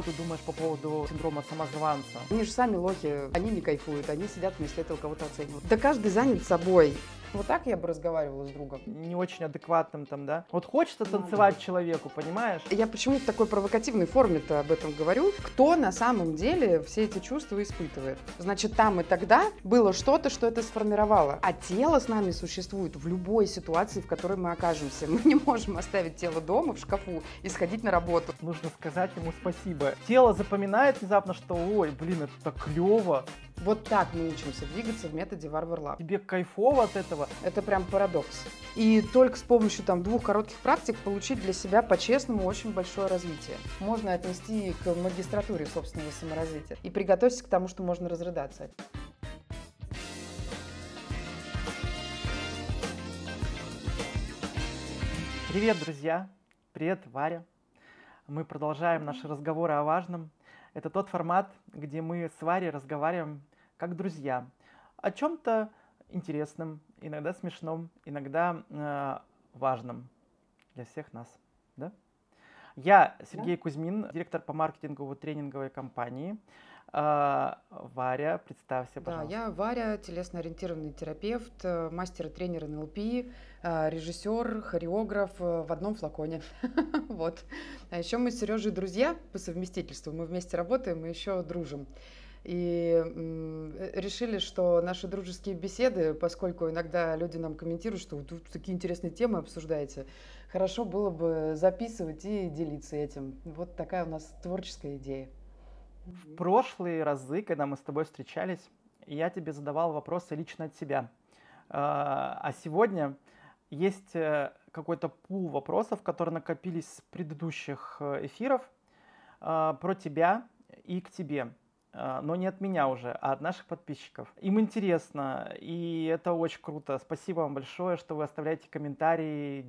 Что ты думаешь по поводу синдрома самозванца? Они же сами лохи, они не кайфуют, они сидят вместо этого кого-то оценивают. Да каждый занят собой. Вот так я бы разговаривала с другом. Не очень адекватным там, да? Вот хочется ну, танцевать Надо. человеку, понимаешь? Я почему-то в такой провокативной форме-то об этом говорю. Кто на самом деле все эти чувства испытывает? Значит, там и тогда было что-то, что это сформировало. А тело с нами существует в любой ситуации, в которой мы окажемся. Мы не можем оставить тело дома в шкафу и сходить на работу. Нужно сказать ему спасибо. Тело запоминает внезапно, что ой, блин, это так клево. Вот так мы учимся двигаться в методе Варвар Лап. Тебе кайфово от этого? этого. Это прям парадокс. И только с помощью там, двух коротких практик получить для себя по-честному очень большое развитие. Можно отнести к магистратуре собственного саморазвития. И приготовься к тому, что можно разрыдаться. Привет, друзья! Привет, Варя! Мы продолжаем наши разговоры о важном. Это тот формат, где мы с Варей разговариваем как друзья. О чем-то интересным, иногда смешным, иногда э, важным для всех нас. Да? Я Сергей да? Кузьмин, директор по маркетингу тренинговой компании. А, Варя, представься, пожалуйста. Да, я Варя, телесно-ориентированный терапевт, э, мастер и тренер НЛП, э, режиссер, хореограф в одном флаконе. вот. А еще мы с Сережей друзья по совместительству. Мы вместе работаем, мы еще дружим и э, решили, что наши дружеские беседы, поскольку иногда люди нам комментируют, что тут такие интересные темы обсуждаете, хорошо было бы записывать и делиться этим. Вот такая у нас творческая идея. В прошлые разы, когда мы с тобой встречались, я тебе задавал вопросы лично от себя. А, а сегодня есть э, какой-то пул вопросов, которые накопились с предыдущих э, эфиров а, про тебя и к тебе. А, но не от меня уже, а от наших подписчиков. Им интересно, и это очень круто. Спасибо вам большое, что вы оставляете комментарии,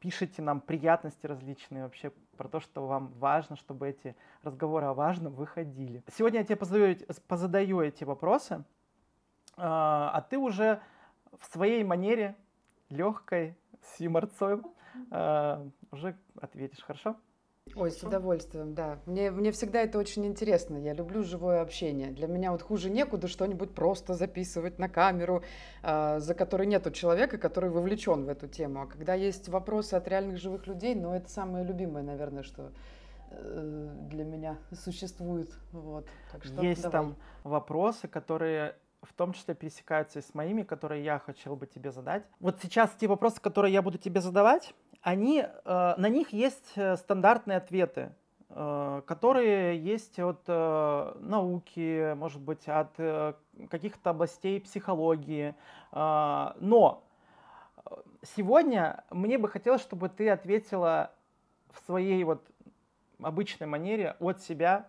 пишите нам приятности различные вообще про то, что вам важно, чтобы эти разговоры о важном выходили. Сегодня я тебе позадаю, позадаю эти вопросы, а, а ты уже в своей манере, легкой, с юморцой, а, уже ответишь, хорошо? Ой, Хорошо? с удовольствием, да. Мне, мне всегда это очень интересно. Я люблю живое общение. Для меня вот хуже некуда что-нибудь просто записывать на камеру, э, за которой нету человека, который вовлечен в эту тему. А когда есть вопросы от реальных живых людей, ну, это самое любимое, наверное, что э, для меня существует. Вот. Так что, есть давай. там вопросы, которые в том числе пересекаются и с моими, которые я хотел бы тебе задать. Вот сейчас те вопросы, которые я буду тебе задавать, они, э, на них есть э, стандартные ответы, э, которые есть от э, науки, может быть, от э, каких-то областей психологии. Э, но э, сегодня мне бы хотелось, чтобы ты ответила в своей вот обычной манере от себя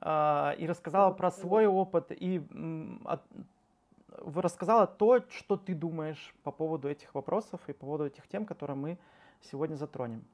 а, и рассказала про свой опыт и рассказала то, что ты думаешь по поводу этих вопросов и по поводу этих тем, которые мы сегодня затронем.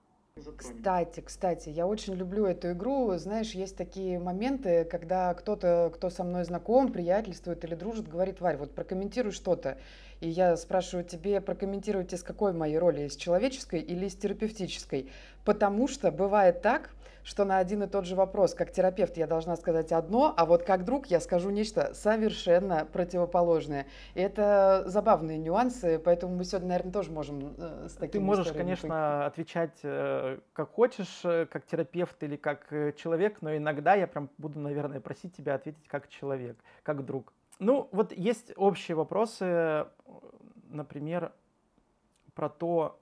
Кстати, кстати, я очень люблю эту игру. Знаешь, есть такие моменты, когда кто-то, кто со мной знаком, приятельствует или дружит, говорит, Варь, вот прокомментируй что-то. И я спрашиваю тебе, прокомментируйте, с какой моей роли, с человеческой или с терапевтической. Потому что бывает так, что на один и тот же вопрос, как терапевт я должна сказать одно, а вот как друг я скажу нечто совершенно противоположное. И это забавные нюансы, поэтому мы сегодня, наверное, тоже можем э, с таким Ты можешь, конечно, отвечать э, как хочешь, э, как терапевт или как человек, но иногда я прям буду, наверное, просить тебя ответить как человек, как друг. Ну, вот есть общие вопросы, например, про то,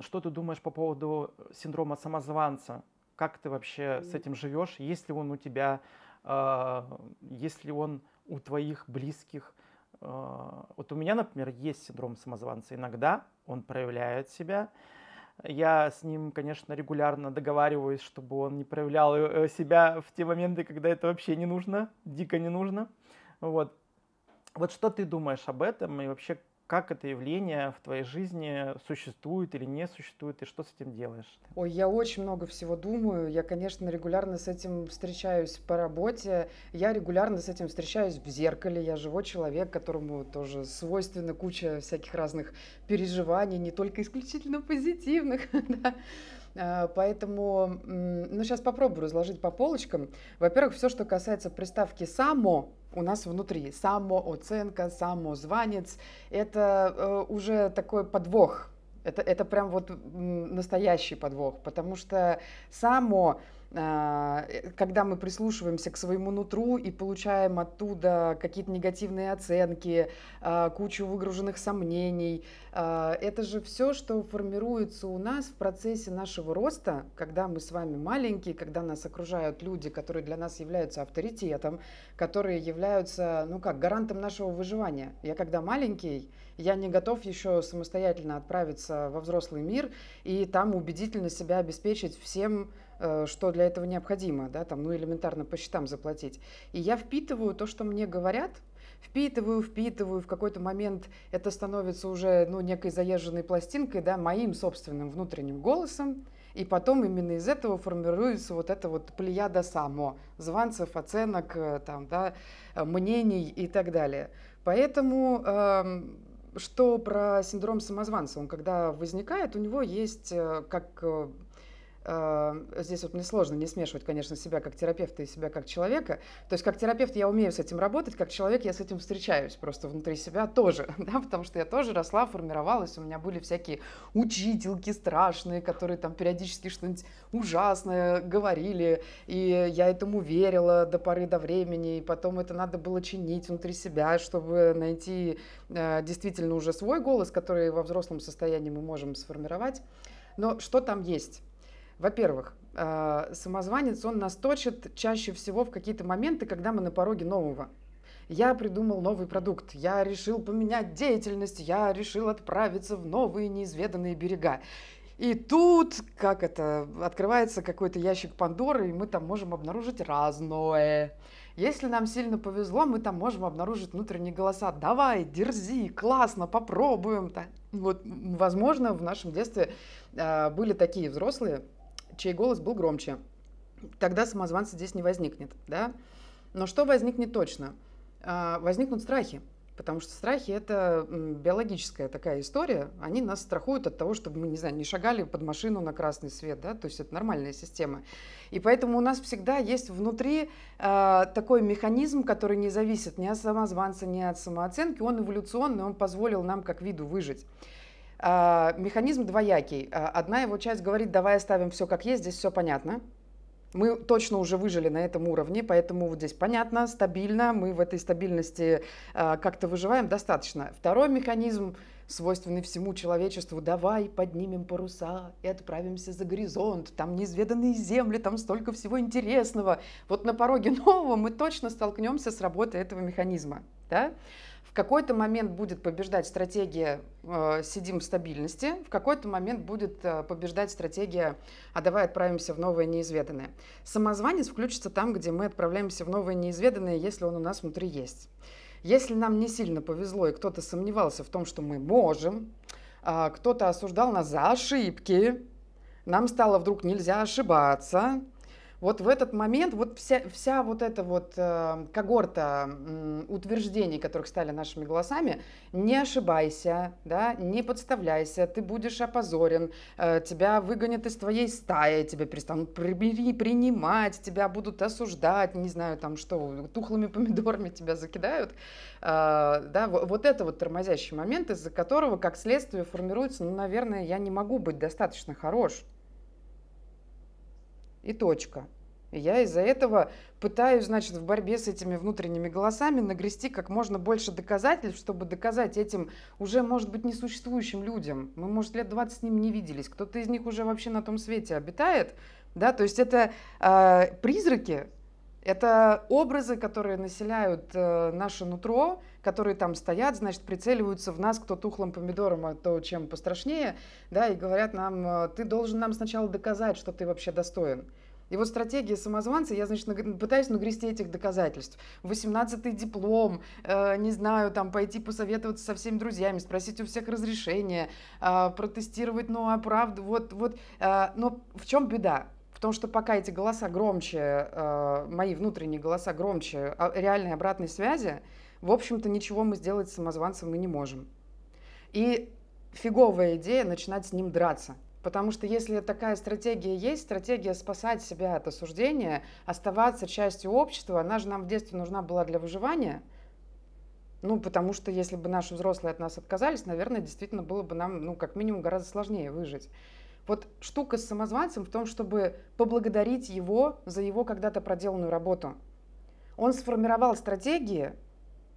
что ты думаешь по поводу синдрома самозванца, как ты вообще с этим живешь, если он у тебя, э, а, если он у твоих близких. Э, вот у меня, например, есть синдром самозванца. Иногда он проявляет себя. Я с ним, конечно, регулярно договариваюсь, чтобы он не проявлял э, себя в те моменты, когда это вообще не нужно, дико не нужно. Вот. Вот что ты думаешь об этом и вообще как это явление в твоей жизни существует или не существует, и что с этим делаешь? Ой, я очень много всего думаю. Я, конечно, регулярно с этим встречаюсь по работе. Я регулярно с этим встречаюсь в зеркале. Я живой человек, которому тоже свойственна куча всяких разных переживаний, не только исключительно позитивных. да. А, поэтому, ну, сейчас попробую разложить по полочкам. Во-первых, все, что касается приставки «само», у нас внутри самооценка, самозванец. Это э, уже такой подвох это, это прям вот настоящий подвох, потому что само а, э, когда мы прислушиваемся к своему нутру и получаем оттуда какие-то негативные оценки, а, кучу выгруженных сомнений. А, это же все, что формируется у нас в процессе нашего роста, когда мы с вами маленькие, когда нас окружают люди, которые для нас являются авторитетом, которые являются, ну как, гарантом нашего выживания. Я когда маленький, я не готов еще самостоятельно отправиться во взрослый мир и там убедительно себя обеспечить всем, э, что для этого необходимо, да, там, ну, элементарно по счетам заплатить. И я впитываю то, что мне говорят, впитываю, впитываю, в какой-то момент это становится уже, ну, некой заезженной пластинкой, да, моим собственным внутренним голосом, и потом именно из этого формируется вот эта вот плеяда само, званцев, оценок, э, там, да, э, мнений и так далее. Поэтому э, что про синдром самозванца? Он когда возникает, у него есть э, как э, Э, здесь вот мне сложно не смешивать, конечно, себя как терапевта и себя как человека. То есть как терапевт я умею с этим работать, как человек я с этим встречаюсь просто внутри себя тоже, да, потому что я тоже росла, формировалась, у меня были всякие учительки страшные, которые там периодически что-нибудь ужасное говорили, и я этому верила до поры до времени, и потом это надо было чинить внутри себя, чтобы найти э, действительно уже свой голос, который во взрослом состоянии мы можем сформировать. Но что там есть? Во-первых, а, самозванец, он нас точит чаще всего в какие-то моменты, когда мы на пороге нового. Я придумал новый продукт, я решил поменять деятельность, я решил отправиться в новые неизведанные берега. И тут, как это, открывается какой-то ящик Пандоры, и мы там можем обнаружить разное. Если нам сильно повезло, мы там можем обнаружить внутренние голоса. Давай, дерзи, классно, попробуем. Вот, возможно, в нашем детстве а, были такие взрослые, чей голос был громче. Тогда самозванца здесь не возникнет, да? Но что возникнет точно? А, возникнут страхи, потому что страхи – это биологическая такая история. Они нас страхуют от того, чтобы мы, не знаю, не шагали под машину на красный свет, да? То есть это нормальная система. И поэтому у нас всегда есть внутри а, такой механизм, который не зависит ни от самозванца, ни от самооценки. Он эволюционный, он позволил нам как виду выжить. А, механизм двоякий. А, одна его часть говорит, давай оставим все как есть, здесь все понятно. Мы точно уже выжили на этом уровне, поэтому вот здесь понятно, стабильно, мы в этой стабильности а, как-то выживаем достаточно. Второй механизм, свойственный всему человечеству, давай поднимем паруса и отправимся за горизонт, там неизведанные земли, там столько всего интересного. Вот на пороге нового мы точно столкнемся с работой этого механизма. Да? В какой-то момент будет побеждать стратегия э, «сидим в стабильности», в какой-то момент будет э, побеждать стратегия «а давай отправимся в новое неизведанное». Самозванец включится там, где мы отправляемся в новое неизведанное, если он у нас внутри есть. Если нам не сильно повезло и кто-то сомневался в том, что мы можем, э, кто-то осуждал нас за ошибки, нам стало вдруг нельзя ошибаться – вот в этот момент вот вся, вся вот эта вот э, когорта э, утверждений, которых стали нашими голосами, не ошибайся, да, не подставляйся, ты будешь опозорен, э, тебя выгонят из твоей стаи, тебя перестанут прибери, принимать, тебя будут осуждать, не знаю, там что, тухлыми помидорами тебя закидают. Э, да, вот, вот это вот тормозящий момент, из-за которого, как следствие, формируется, ну, наверное, я не могу быть достаточно хорош и точка. И я из-за этого пытаюсь, значит, в борьбе с этими внутренними голосами нагрести как можно больше доказательств, чтобы доказать этим уже, может быть, несуществующим людям. Мы, может, лет 20 с ним не виделись. Кто-то из них уже вообще на том свете обитает. Да? То есть это э, призраки, это образы, которые населяют э, наше нутро, которые там стоят, значит, прицеливаются в нас, кто тухлым помидором, а то чем пострашнее, да, и говорят нам, э, ты должен нам сначала доказать, что ты вообще достоин. И вот стратегия самозванца, я, значит, пытаюсь нагрести этих доказательств. 18-й диплом, э, не знаю, там пойти посоветоваться со всеми друзьями, спросить у всех разрешения, э, протестировать, ну, а правда, вот, вот. Э, но в чем беда? В том, что пока эти голоса громче, э, мои внутренние голоса громче а, реальной обратной связи, в общем-то, ничего мы сделать с самозванцем мы не можем. И фиговая идея начинать с ним драться – Потому что если такая стратегия есть, стратегия спасать себя от осуждения, оставаться частью общества, она же нам в детстве нужна была для выживания. Ну, потому что если бы наши взрослые от нас отказались, наверное, действительно было бы нам, ну, как минимум, гораздо сложнее выжить. Вот штука с самозванцем в том, чтобы поблагодарить его за его когда-то проделанную работу. Он сформировал стратегии,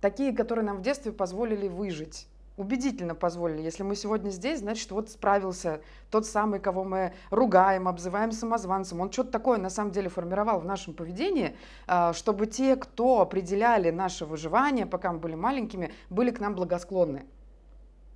такие, которые нам в детстве позволили выжить убедительно позволили. Если мы сегодня здесь, значит, вот справился тот самый, кого мы ругаем, обзываем самозванцем. Он что-то такое, на самом деле, формировал в нашем поведении, а, чтобы те, кто определяли наше выживание, пока мы были маленькими, были к нам благосклонны.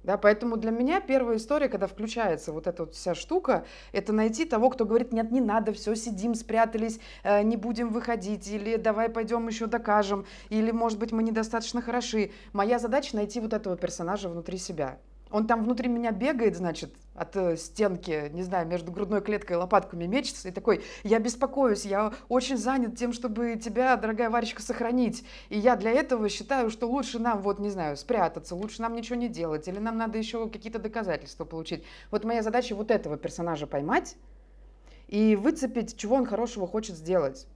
Да, поэтому для меня первая история, когда включается вот эта вот вся штука, это найти того, кто говорит, нет, не надо, все, сидим, спрятались, э, не будем выходить, или давай пойдем еще докажем, или, может быть, мы недостаточно хороши. Моя задача найти вот этого персонажа внутри себя он там внутри меня бегает, значит, от э, стенки, не знаю, между грудной клеткой и лопатками мечется, и такой, я беспокоюсь, я очень занят тем, чтобы тебя, дорогая Варечка, сохранить. И я для этого считаю, что лучше нам, вот, не знаю, спрятаться, лучше нам ничего не делать, или нам надо еще какие-то доказательства получить. Вот моя задача вот этого персонажа поймать и выцепить, чего он хорошего хочет сделать.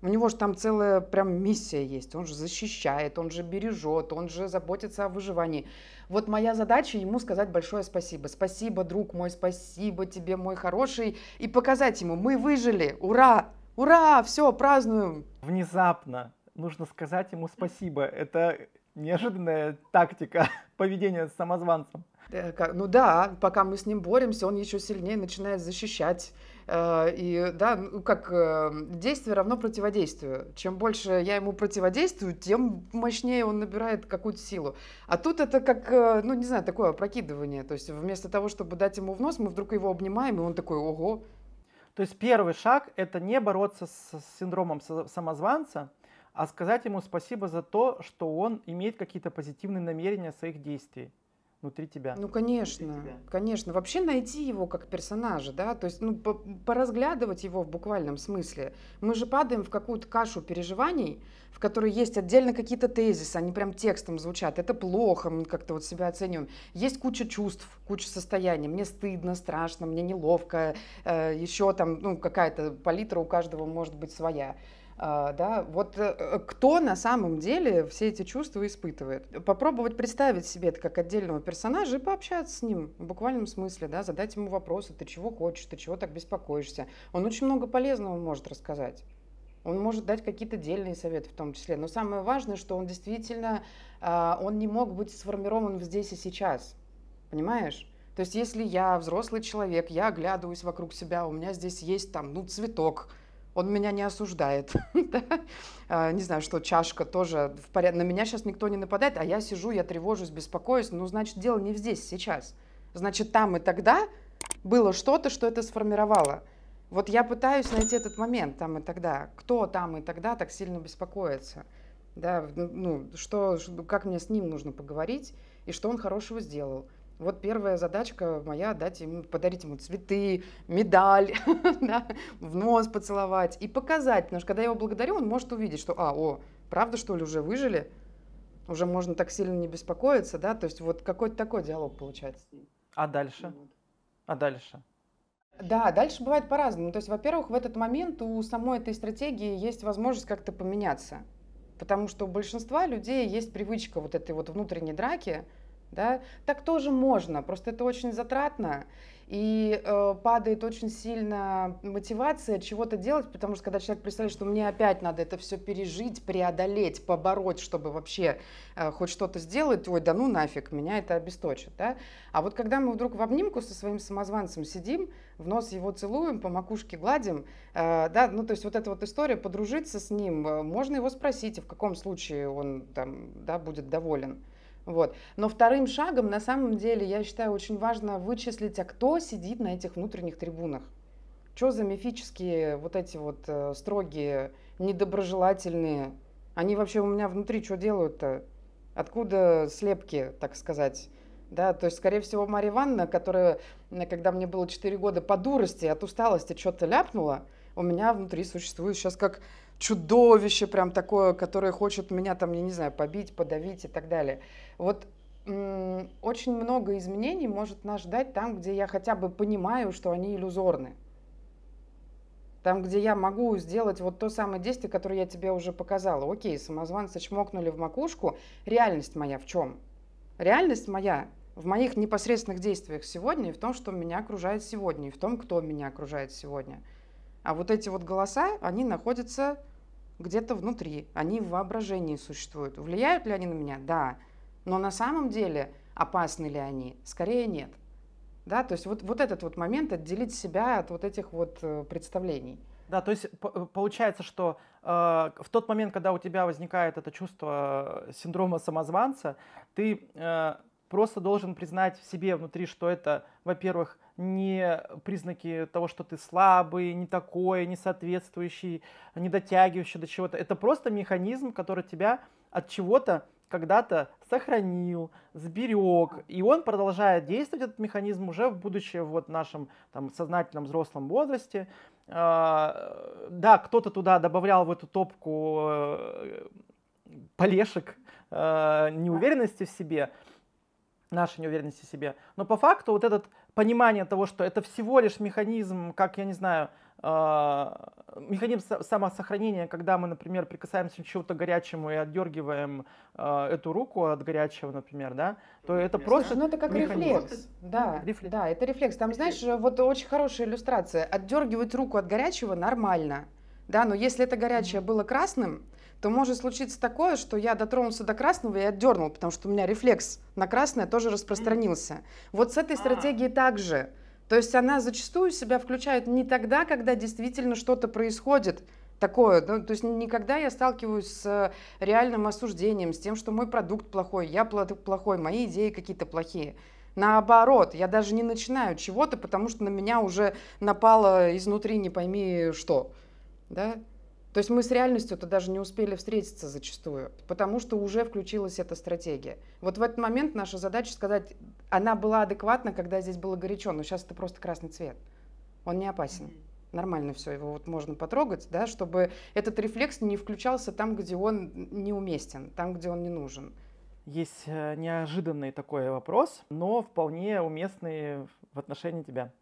У него же там целая прям миссия есть. Он же защищает, он же бережет, он же заботится о выживании. Вот моя задача ему сказать большое спасибо. Спасибо, друг мой, спасибо тебе, мой хороший. И показать ему, мы выжили, ура, ура, все, празднуем. Внезапно нужно сказать ему спасибо. Это неожиданная тактика поведения с самозванцем. А, ну да, пока мы с ним боремся, он еще сильнее начинает защищать Э, и, да, ну как эм, действие равно противодействию. Чем больше я ему противодействую, тем мощнее он набирает какую-то силу. А тут это как, э, ну, не знаю, такое опрокидывание. То есть вместо того, чтобы дать ему в нос, мы вдруг его обнимаем, и он такой, ого. То есть первый шаг – это не бороться с синдромом самозванца, а сказать ему спасибо за то, что он имеет какие-то позитивные намерения своих действий внутри тебя. Ну, конечно, тебя. конечно. Вообще найти его как персонажа, да, то есть, ну, по поразглядывать его в буквальном смысле. Мы же падаем в какую-то кашу переживаний, в которой есть отдельно какие-то тезисы, они прям текстом звучат. Это плохо, мы как-то вот себя оцениваем. Есть куча чувств, куча состояний. Мне стыдно, страшно, мне неловко, э, еще там, ну, какая-то палитра у каждого может быть своя. А, да, вот э, э, кто на самом деле все эти чувства испытывает. Попробовать представить себе это как отдельного персонажа и пообщаться с ним в буквальном смысле, да, задать ему вопросы, ты чего хочешь, ты чего так беспокоишься. Он очень много полезного может рассказать. Он может дать какие-то дельные советы в том числе. Но самое важное, что он действительно, а, он не мог быть сформирован здесь и сейчас. Понимаешь? То есть если я взрослый человек, я оглядываюсь вокруг себя, у меня здесь есть там, ну, цветок, он меня не осуждает. А, не знаю, что чашка тоже в порядке. На меня сейчас никто не нападает, а я сижу, я тревожусь, беспокоюсь. Ну, значит, дело не здесь, сейчас. Значит, там и тогда было что-то, что это сформировало. Вот я пытаюсь найти этот момент там и тогда. Кто там и тогда так сильно беспокоится? Да, ну, что, как мне с ним нужно поговорить и что он хорошего сделал? Вот первая задачка моя дать ему, подарить ему цветы, медаль, да, в нос поцеловать и показать. Потому что когда я его благодарю, он может увидеть, что, а, о, правда, что ли, уже выжили? Уже можно так сильно не беспокоиться, да? То есть вот какой-то такой диалог получается с ним. А дальше? Вот. А дальше? Да, дальше бывает по-разному. То есть, во-первых, в этот момент у самой этой стратегии есть возможность как-то поменяться. Потому что у большинства людей есть привычка вот этой вот внутренней драки – да? Так тоже можно, просто это очень затратно. И э, падает очень сильно мотивация чего-то делать, потому что когда человек представляет, что мне опять надо это все пережить, преодолеть, побороть, чтобы вообще э, хоть что-то сделать, ой, да ну нафиг, меня это обесточит. Да? А вот когда мы вдруг в обнимку со своим самозванцем сидим, в нос его целуем, по макушке гладим, э, да, ну то есть вот эта вот история подружиться с ним, э, можно его спросить, в каком случае он там, да, будет доволен. Вот. Но вторым шагом, на самом деле, я считаю, очень важно вычислить, а кто сидит на этих внутренних трибунах. Что за мифические вот эти вот э, строгие, недоброжелательные? Они вообще у меня внутри что делают-то? Откуда слепки, так сказать? Да, то есть, скорее всего, Мария Ивановна, которая, когда мне было 4 года по дурости, от усталости что-то ляпнула, у меня внутри существует сейчас как чудовище прям такое, которое хочет меня там, я не знаю, побить, подавить и так далее. Вот очень много изменений может нас ждать там, где я хотя бы понимаю, что они иллюзорны. Там, где я могу сделать вот то самое действие, которое я тебе уже показала. Окей, самозванцы чмокнули в макушку. Реальность моя в чем? Реальность моя в моих непосредственных действиях сегодня и в том, что меня окружает сегодня, и в том, кто меня окружает сегодня. А вот эти вот голоса, они находятся где-то внутри, они в воображении существуют. Влияют ли они на меня? Да. Но на самом деле опасны ли они? Скорее нет. Да, то есть вот, вот этот вот момент отделить себя от вот этих вот э, представлений. Да, то есть э, получается, что э, в тот момент, когда у тебя возникает это чувство э, синдрома самозванца, ты просто должен признать в себе внутри, что это, во-первых, не признаки того, что ты слабый, не такой, не соответствующий, не дотягивающий до чего-то. Это просто механизм, который тебя от чего-то когда-то сохранил, сберег, и он продолжает действовать, этот механизм, уже в будущее, вот в нашем там, сознательном взрослом возрасте. А, да, кто-то туда добавлял в эту топку э, полешек э, неуверенности в себе, нашей неуверенности в себе. Но по факту вот это понимание того, что это всего лишь механизм, как, я не знаю, э, механизм самосохранения, когда мы, например, прикасаемся к чему-то горячему и отдергиваем э, эту руку от горячего, например, да, то это просто... Ну, это как механизм. рефлекс. Да, рефлекс. да, это рефлекс. Там, рефлекс. знаешь, вот очень хорошая иллюстрация. Отдергивать руку от горячего нормально, да, но если это горячее было красным, то может случиться такое, что я дотронулся до красного и отдернул, потому что у меня рефлекс на красное тоже распространился. Вот с этой а. стратегией также. То есть она зачастую себя включает не тогда, когда действительно что-то происходит, такое. Ну, то есть никогда я сталкиваюсь с реальным осуждением, с тем, что мой продукт плохой, я плохой, мои идеи какие-то плохие. Наоборот, я даже не начинаю чего-то, потому что на меня уже напало изнутри не пойми что. Да? То есть мы с реальностью-то даже не успели встретиться зачастую, потому что уже включилась эта стратегия. Вот в этот момент наша задача сказать, она была адекватна, когда здесь было горячо, но сейчас это просто красный цвет. Он не опасен. Нормально все, его вот можно потрогать, да, чтобы этот рефлекс не включался там, где он неуместен, там, где он не нужен. Есть э, неожиданный такой вопрос, но вполне уместный в отношении тебя.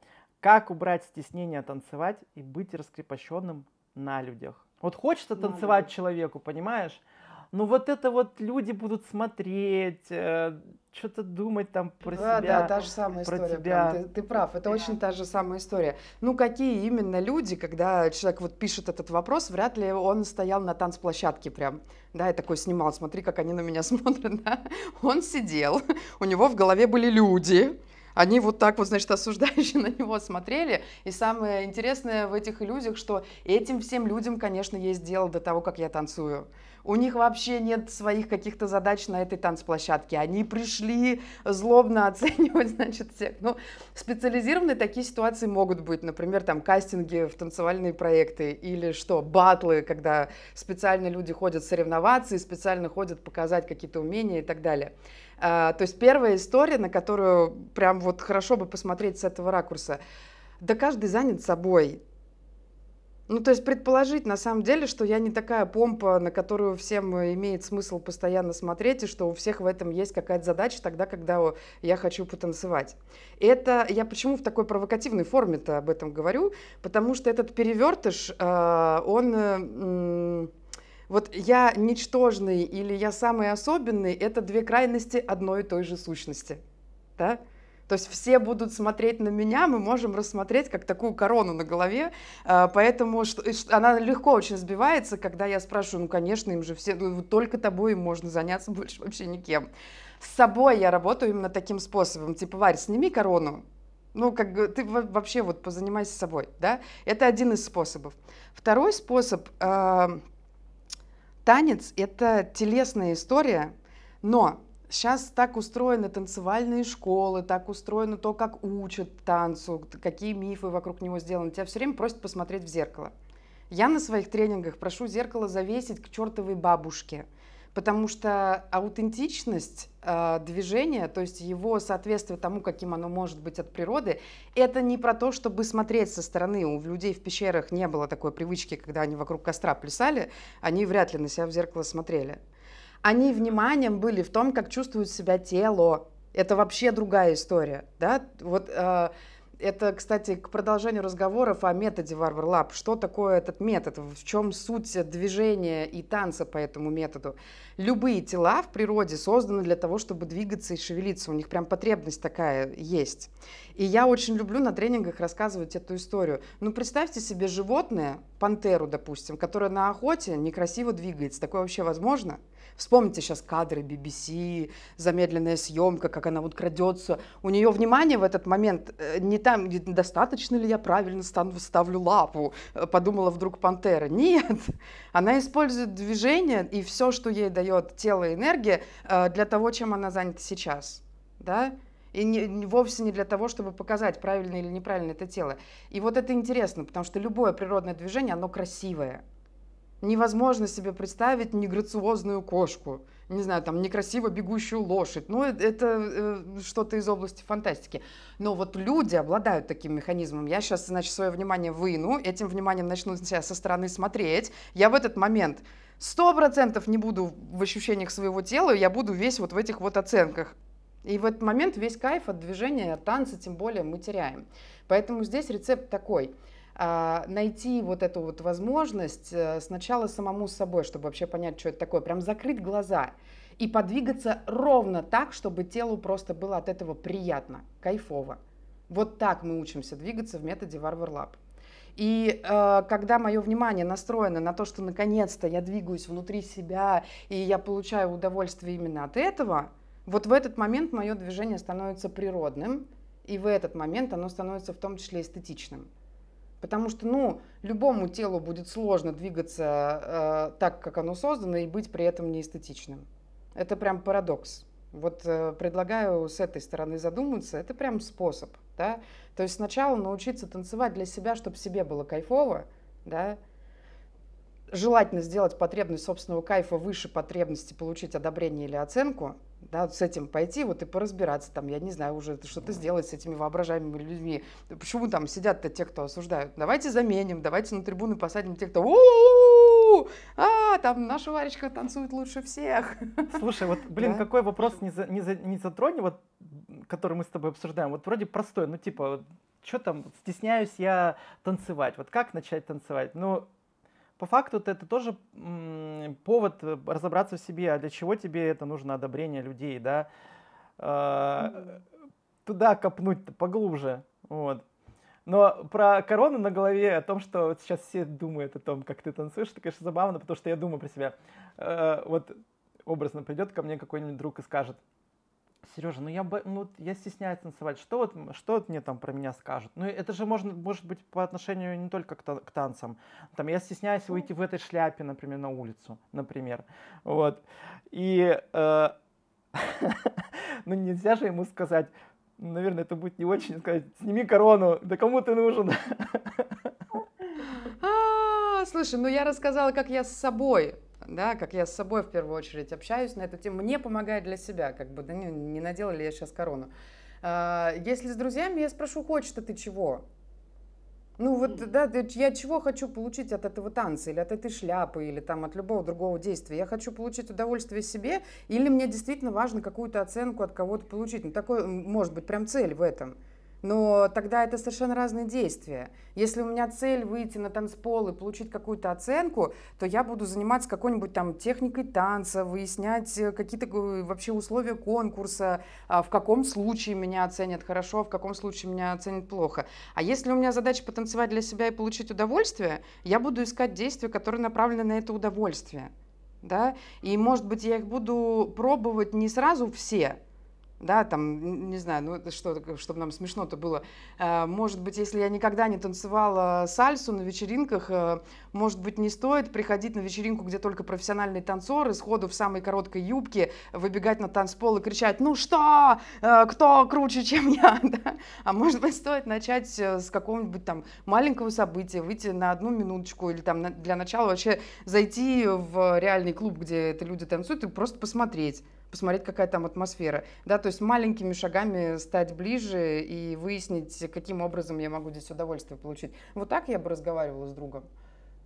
Как убрать стеснение танцевать и быть раскрепощенным на людях? Вот хочется танцевать человеку, понимаешь? Ну вот это вот люди будут смотреть, э, что-то думать там про да, себя. Да, та же самая про история. Тебя. Прям, ты, ты прав, это да. очень та же самая история. Ну какие именно люди, когда человек вот пишет этот вопрос, вряд ли он стоял на танцплощадке прям, да, я такой снимал, смотри, как они на меня смотрят, да. Он сидел, у него в голове были люди, они вот так вот, значит, осуждающе на него смотрели. И самое интересное в этих иллюзиях, что этим всем людям, конечно, есть дело до того, как я танцую у них вообще нет своих каких-то задач на этой танцплощадке. Они пришли злобно оценивать, значит, всех. Ну, специализированные такие ситуации могут быть. Например, там кастинги в танцевальные проекты или что, батлы, когда специально люди ходят соревноваться и специально ходят показать какие-то умения и так далее. А, то есть первая история, на которую прям вот хорошо бы посмотреть с этого ракурса. Да каждый занят собой. Ну, то есть предположить на самом деле, что я не такая помпа, на которую всем э, имеет смысл постоянно смотреть, и что у всех в этом есть какая-то задача тогда, когда я хочу потанцевать. это я почему в такой провокативной форме-то об этом говорю? Потому что этот перевертыш, а, он... Вот я ничтожный или я самый особенный, это две крайности одной и той же сущности. Да? То есть все будут смотреть на меня, мы можем рассмотреть как такую корону на голове, а, поэтому она легко очень сбивается, когда я спрашиваю, ну, конечно, им же все, ну, только тобой можно заняться, больше вообще никем. С собой я работаю именно таким способом, типа, Варь, сними корону, ну, как бы ты вообще вот позанимайся собой, да? Это один из способов. Второй способ э, танец это телесная история, но Сейчас так устроены танцевальные школы, так устроено то, как учат танцу, какие мифы вокруг него сделаны. Тебя все время просят посмотреть в зеркало. Я на своих тренингах прошу зеркало завесить к чертовой бабушке, потому что аутентичность э, движения, то есть его соответствие тому, каким оно может быть от природы, это не про то, чтобы смотреть со стороны. У людей в пещерах не было такой привычки, когда они вокруг костра плясали, они вряд ли на себя в зеркало смотрели они вниманием были в том, как чувствует себя тело. Это вообще другая история, да? Вот э, это, кстати, к продолжению разговоров о методе Варвар Лап. Что такое этот метод? В чем суть движения и танца по этому методу? Любые тела в природе созданы для того, чтобы двигаться и шевелиться. У них прям потребность такая есть. И я очень люблю на тренингах рассказывать эту историю. Ну, представьте себе животное, пантеру, допустим, которое на охоте некрасиво двигается. Такое вообще возможно? Вспомните сейчас кадры BBC, замедленная съемка, как она вот крадется. У нее внимание в этот момент э, не там, достаточно ли я правильно ставлю лапу, э, подумала вдруг пантера. Нет, она использует движение и все, что ей дает тело и энергия э, для того, чем она занята сейчас. Да? И не, вовсе не для того, чтобы показать, правильно или неправильно это тело. И вот это интересно, потому что любое природное движение, оно красивое невозможно себе представить неграциозную кошку, не знаю, там, некрасиво бегущую лошадь. Ну, э, это э, что-то из области фантастики. Но вот люди обладают таким механизмом. Я сейчас, значит, свое внимание выну, этим вниманием начну себя со стороны смотреть. Я в этот момент сто процентов не буду в ощущениях своего тела, я буду весь вот в этих вот оценках. И в этот момент весь кайф от движения, от танца, тем более мы теряем. Поэтому здесь рецепт такой – а, найти вот эту вот возможность э, сначала самому с собой, чтобы вообще понять, что это такое, прям закрыть глаза и подвигаться ровно так, чтобы телу просто было от этого приятно, кайфово. Вот так мы учимся двигаться в методе Варвар Лап. И э, когда мое внимание настроено на то, что наконец-то я двигаюсь внутри себя, и я получаю удовольствие именно от этого, вот в этот момент мое движение становится природным, и в этот момент оно становится в том числе эстетичным. Потому что, ну, любому телу будет сложно двигаться э, так, как оно создано, и быть при этом неэстетичным. Это прям парадокс. Вот э, предлагаю с этой стороны задуматься. Это прям способ, да. То есть сначала научиться танцевать для себя, чтобы себе было кайфово, да. Желательно сделать потребность собственного кайфа выше потребности получить одобрение или оценку, да, с этим пойти вот и поразбираться там, я не знаю, уже что-то сделать с этими воображаемыми людьми. Почему там сидят-то те, кто осуждают? Давайте заменим, давайте на трибуны посадим тех, кто у а, там наша Варечка танцует лучше всех. Слушай, вот, блин, да? какой вопрос не, за, не, за, не затрони, вот, который мы с тобой обсуждаем, вот вроде простой, ну типа, что там, стесняюсь я танцевать, вот как начать танцевать? Ну, по факту -то это тоже повод э, разобраться в себе, а для чего тебе это нужно одобрение людей, да, э, туда копнуть поглубже, вот. Но про корону на голове, о том, что вот сейчас все думают о том, как ты танцуешь, это, конечно, забавно, потому что я думаю про себя. Э, вот образно придет ко мне какой-нибудь друг и скажет – Сережа, ну я, ну я стесняюсь танцевать. Что вот, что вот мне там про меня скажут? Ну это же можно, может быть по отношению не только к, та, к танцам. Там я стесняюсь ну. выйти в этой шляпе, например, на улицу, например. Вот. И э, ну нельзя же ему сказать, наверное, это будет не очень сказать, сними корону, да кому ты нужен? А, слушай, ну я рассказала, как я с собой да, как я с собой в первую очередь общаюсь на эту тему, мне помогает для себя, как бы, да не, не надела я сейчас корону. А, если с друзьями, я спрошу, хочешь ты чего? Ну вот, да, я чего хочу получить от этого танца или от этой шляпы или там от любого другого действия? Я хочу получить удовольствие себе или мне действительно важно какую-то оценку от кого-то получить? Ну такой, может быть, прям цель в этом. Но тогда это совершенно разные действия. Если у меня цель выйти на танцпол и получить какую-то оценку, то я буду заниматься какой-нибудь там техникой танца, выяснять э, какие-то э, вообще условия конкурса, а в каком случае меня оценят хорошо, а в каком случае меня оценят плохо. А если у меня задача потанцевать для себя и получить удовольствие, я буду искать действия, которые направлены на это удовольствие. Да? И, может быть, я их буду пробовать не сразу все, да, там, не знаю, ну это что, чтобы нам смешно-то было. Э, может быть, если я никогда не танцевала сальсу на вечеринках, э, может быть, не стоит приходить на вечеринку, где только профессиональные танцоры, сходу в самой короткой юбке, выбегать на танцпол и кричать, ну что, э, кто круче, чем я, да? А может быть, стоит начать с какого-нибудь там маленького события, выйти на одну минуточку или там для начала вообще зайти в реальный клуб, где это люди танцуют, и просто посмотреть посмотреть, какая там атмосфера. Да, то есть маленькими шагами стать ближе и выяснить, каким образом я могу здесь удовольствие получить. Вот так я бы разговаривала с другом,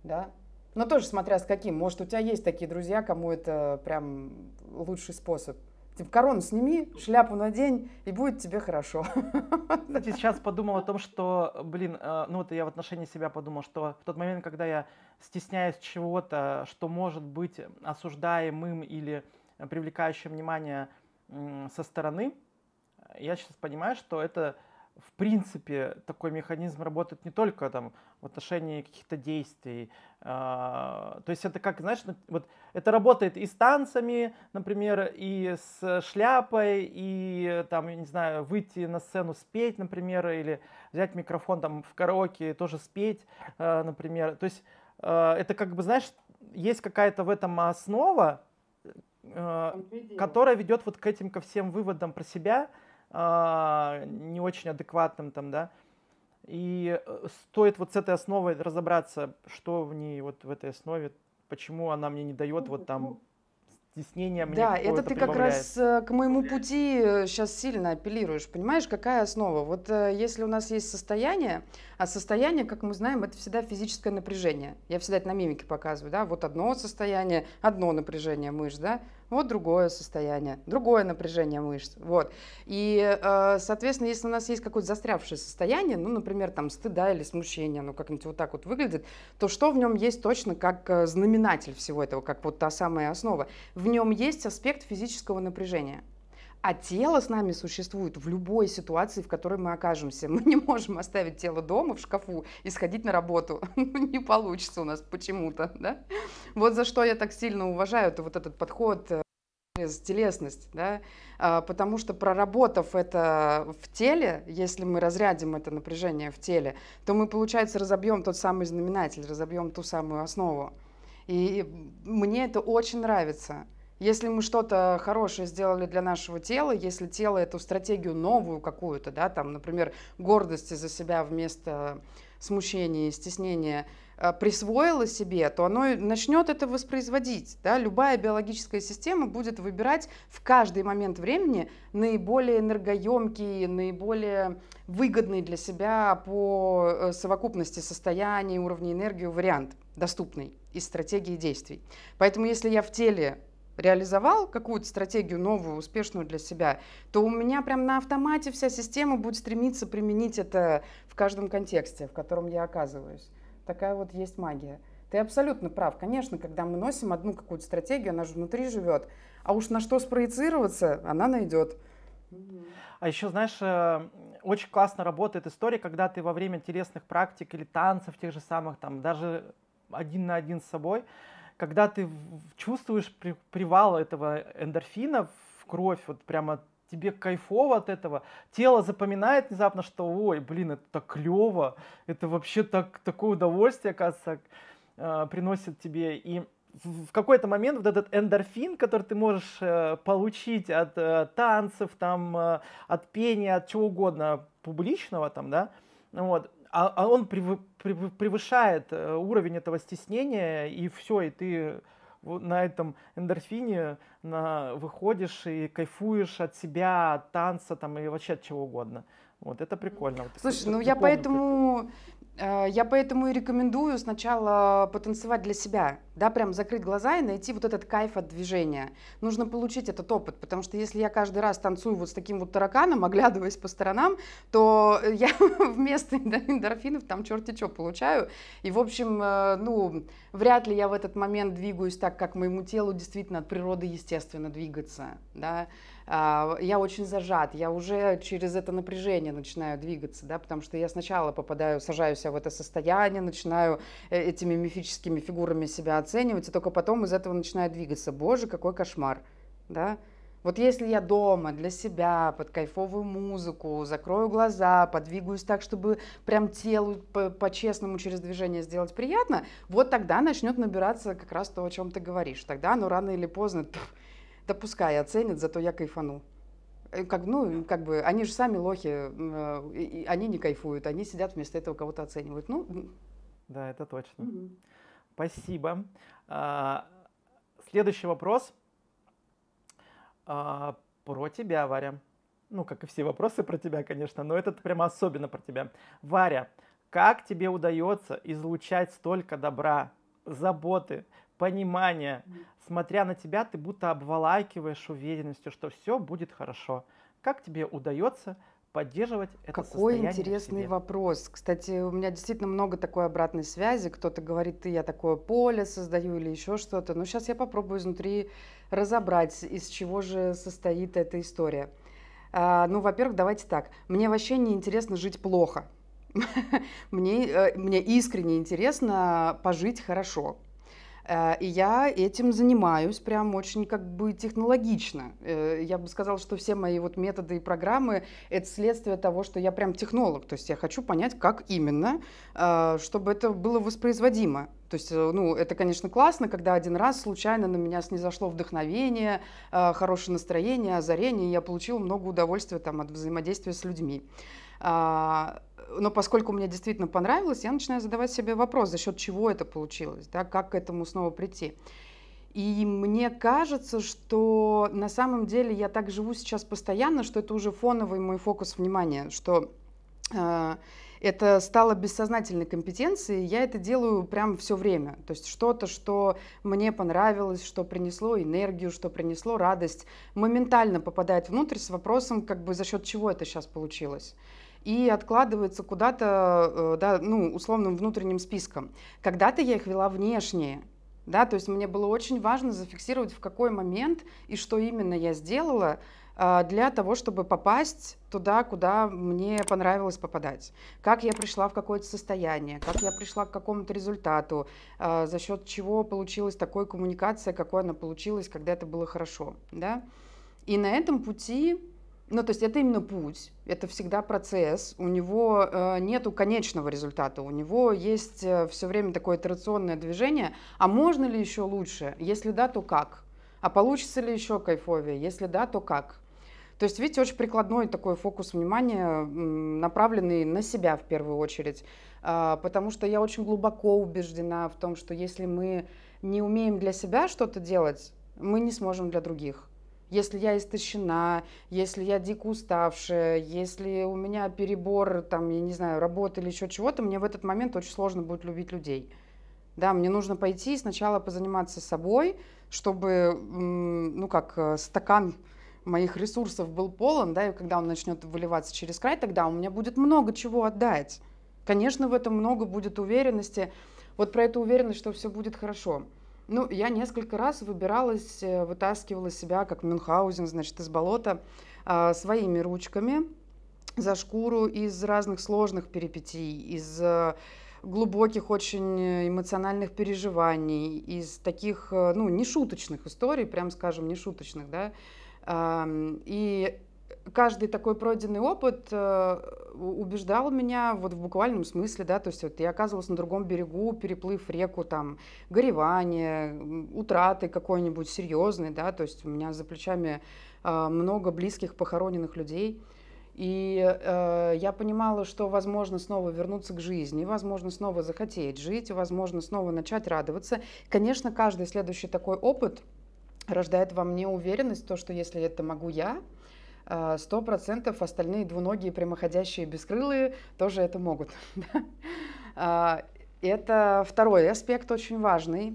да. Но тоже смотря с каким. Может, у тебя есть такие друзья, кому это прям лучший способ. Типа корону сними, шляпу надень, и будет тебе хорошо. Кстати, сейчас подумал о том, что, блин, э, ну вот я в отношении себя подумал, что в тот момент, когда я стесняюсь чего-то, что может быть осуждаемым или привлекающее внимание со стороны, я сейчас понимаю, что это в принципе такой механизм работает не только там в отношении каких-то действий. А, то есть это как, знаешь, вот это работает и с танцами, например, и с шляпой, и там, я не знаю, выйти на сцену спеть, например, или взять микрофон там в караоке тоже спеть, а, например. То есть а, это как бы, знаешь, есть какая-то в этом основа, Э, которая ведет вот к этим ко всем выводам про себя, а, не очень адекватным там, да. И э, стоит вот с этой основой разобраться, что в ней, вот в этой основе, почему она мне не дает вот там ну, стеснение мне Да, это ты как раз э, к моему пути сейчас э, сильно апеллируешь. Понимаешь, какая основа? Вот э, если у нас есть состояние, а состояние, как мы знаем, это всегда физическое напряжение. Я всегда это на мимике показываю, да, вот одно состояние, одно напряжение мышц, да, вот другое состояние, другое напряжение мышц. Вот. И, э, соответственно, если у нас есть какое-то застрявшее состояние, ну, например, там стыда или смущение, ну, как-нибудь вот так вот выглядит, то что в нем есть точно как э, знаменатель всего этого, как вот та самая основа? В нем есть аспект физического напряжения. А тело с нами существует в любой ситуации, в которой мы окажемся. Мы не можем оставить тело дома в шкафу и сходить на работу. Ну, не получится у нас почему-то. Да? Вот за что я так сильно уважаю, это вот этот подход э, через телесность, да, а, потому что проработав это в теле, если мы разрядим это напряжение в теле, то мы, получается, разобьем тот самый знаменатель, разобьем ту самую основу. И мне это очень нравится. Если мы что-то хорошее сделали для нашего тела, если тело эту стратегию новую какую-то, да, там, например, гордости за себя вместо смущение, стеснение э, присвоило себе, то оно начнет это воспроизводить. Да? Любая биологическая система будет выбирать в каждый момент времени наиболее энергоемкий, наиболее выгодный для себя по э, совокупности состояний, уровня энергии вариант доступный из стратегии действий. Поэтому если я в теле реализовал какую-то стратегию новую, успешную для себя, то у меня прям на автомате вся система будет стремиться применить это в каждом контексте, в котором я оказываюсь. Такая вот есть магия. Ты абсолютно прав. Конечно, когда мы носим одну какую-то стратегию, она же внутри живет. А уж на что спроецироваться, она найдет. А еще, знаешь, э, очень классно работает история, когда ты во время телесных практик или танцев тех же самых, там, даже один на один с собой, когда ты чувствуешь привал этого эндорфина в кровь, вот прямо тебе кайфово от этого, тело запоминает внезапно, что, ой, блин, это так клево, это вообще так, такое удовольствие, оказывается, э, приносит тебе. И в какой-то момент вот этот эндорфин, который ты можешь э, получить от э, танцев, там, от пения, от чего угодно публичного, там, да, вот, а, а он прив, превышает э, уровень этого стеснения, и все, и ты на этом эндорфине на, выходишь и кайфуешь от себя, от танца там, и вообще от чего угодно. Вот это прикольно. Слушай, это, ну я поэтому, прикольно. Э, я поэтому и рекомендую сначала потанцевать для себя да, прям закрыть глаза и найти вот этот кайф от движения. Нужно получить этот опыт, потому что если я каждый раз танцую вот с таким вот тараканом, оглядываясь по сторонам, то я вместо эндорфинов там черти что получаю. И, в общем, э, ну, вряд ли я в этот момент двигаюсь так, как моему телу действительно от природы естественно двигаться, да. А, я очень зажат, я уже через это напряжение начинаю двигаться, да, потому что я сначала попадаю, сажаюсь в это состояние, начинаю э, этими мифическими фигурами себя оценивать, и только потом из этого начинает двигаться. Боже, какой кошмар. Да? Вот если я дома для себя под кайфовую музыку закрою глаза, подвигаюсь так, чтобы прям телу по-честному через движение сделать приятно, вот тогда начнет набираться как раз то, о чем ты говоришь. Тогда оно рано или поздно, да пускай оценит, зато я кайфану. Э, как, ну, как бы, они же сами лохи, э, они не кайфуют, они сидят вместо этого кого-то оценивают. Ну, да, это точно. mm Спасибо. А, следующий вопрос а, про тебя, Варя. Ну, как и все вопросы про тебя, конечно, но этот прямо особенно про тебя. Варя, как тебе удается излучать столько добра, заботы, понимания? Смотря на тебя, ты будто обволакиваешь уверенностью, что все будет хорошо. Как тебе удается поддерживать это Какой состояние интересный вопрос. Кстати, у меня действительно много такой обратной связи. Кто-то говорит, ты я такое поле создаю или еще что-то. Но сейчас я попробую изнутри разобрать, из чего же состоит эта история. А, ну, во-первых, давайте так. Мне вообще не интересно жить плохо. Мне, э, мне искренне интересно пожить хорошо. Э, и я этим занимаюсь прям очень как бы технологично. Э, я бы сказала, что все мои вот методы и программы – это следствие того, что я прям технолог. То есть я хочу понять, как именно, э, чтобы это было воспроизводимо. То есть, э, ну, это, конечно, классно, когда один раз случайно на меня снизошло вдохновение, э, хорошее настроение, озарение, и я получила много удовольствия там, от взаимодействия с людьми. А, но поскольку мне действительно понравилось, я начинаю задавать себе вопрос, за счет чего это получилось, да, как к этому снова прийти. И мне кажется, что на самом деле я так живу сейчас постоянно, что это уже фоновый мой фокус внимания, что э, это стало бессознательной компетенцией, я это делаю прям все время. То есть что-то, что мне понравилось, что принесло энергию, что принесло радость, моментально попадает внутрь с вопросом, как бы за счет чего это сейчас получилось и откладывается куда-то, э, да, ну, условным внутренним списком. Когда-то я их вела внешние, да, то есть мне было очень важно зафиксировать, в какой момент и что именно я сделала, а, для того, чтобы попасть туда, куда мне понравилось попадать. Как я пришла в какое-то состояние, как я пришла к какому-то результату, а, за счет чего получилась такая коммуникация, какой она получилась, когда это было хорошо. Да? И на этом пути, ну то есть это именно путь, это всегда процесс, у него э, нет конечного результата, у него есть э, все время такое итерационное движение, а можно ли еще лучше? Если да, то как? А получится ли еще кайфовее? Если да, то как? То есть, видите, очень прикладной такой фокус внимания, направленный на себя в первую очередь. А, потому что я очень глубоко убеждена в том, что если мы не умеем для себя что-то делать, мы не сможем для других. Если я истощена, если я дико уставшая, если у меня перебор, там, я не знаю, работы или еще чего-то, мне в этот момент очень сложно будет любить людей. Да, мне нужно пойти и сначала позаниматься собой, чтобы, ну как, э, стакан моих ресурсов был полон, да, и когда он начнет выливаться через край, тогда у меня будет много чего отдать. Конечно, в этом много будет уверенности. Вот про эту уверенность, что все будет хорошо. Ну, я несколько раз выбиралась, э, вытаскивала себя, как Мюнхгаузен, значит, из болота, а, своими ручками за шкуру из разных сложных перипетий, из э, глубоких очень э, эмоциональных переживаний, из таких, э, ну, нешуточных историй, прям скажем, нешуточных, да. И каждый такой пройденный опыт э, убеждал меня вот в буквальном смысле, да, то есть вот я оказывалась на другом берегу, переплыв реку, там, горевание, утраты какой-нибудь серьезной, да, то есть у меня за плечами много близких похороненных людей – и э, я понимала, что возможно снова вернуться к жизни, возможно снова захотеть жить, возможно снова начать радоваться. Конечно, каждый следующий такой опыт рождает во мне уверенность, то, что если это могу я, э, сто процентов остальные двуногие, прямоходящие, бескрылые тоже это могут. А, это второй аспект очень важный.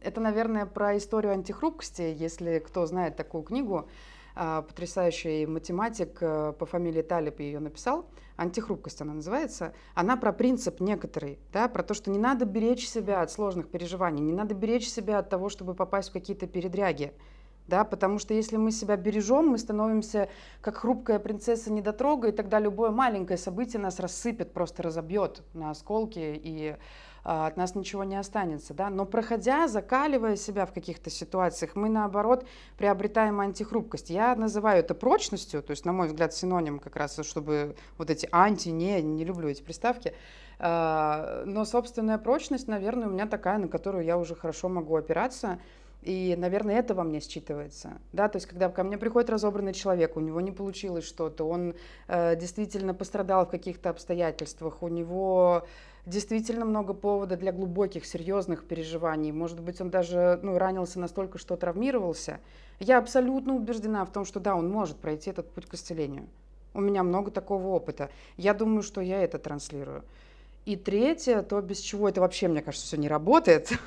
Это, наверное, про историю антихрупкости, если кто знает такую книгу. А, потрясающий математик э, по фамилии Талиб ее написал, «Антихрупкость» она называется, она про принцип некоторый, да, про то, что не надо беречь себя от сложных переживаний, не надо беречь себя от того, чтобы попасть в какие-то передряги, да, потому что если мы себя бережем, мы становимся как хрупкая принцесса недотрога, и тогда любое маленькое событие нас рассыпет, просто разобьет на осколки и а, от нас ничего не останется. Да? Но проходя, закаливая себя в каких-то ситуациях, мы наоборот приобретаем антихрупкость. Я называю это прочностью, то есть, на мой взгляд, синоним как раз, чтобы вот эти анти, не, не люблю эти приставки. А, но собственная прочность, наверное, у меня такая, на которую я уже хорошо могу опираться. И, наверное, это во мне считывается. Да, то есть, когда ко мне приходит разобранный человек, у него не получилось что-то, он э, действительно пострадал в каких-то обстоятельствах, у него действительно много повода для глубоких, серьезных переживаний. Может быть, он даже ну, ранился настолько, что травмировался. Я абсолютно убеждена в том, что да, он может пройти этот путь к исцелению. У меня много такого опыта. Я думаю, что я это транслирую. И третье, то без чего это вообще, мне кажется, все не работает.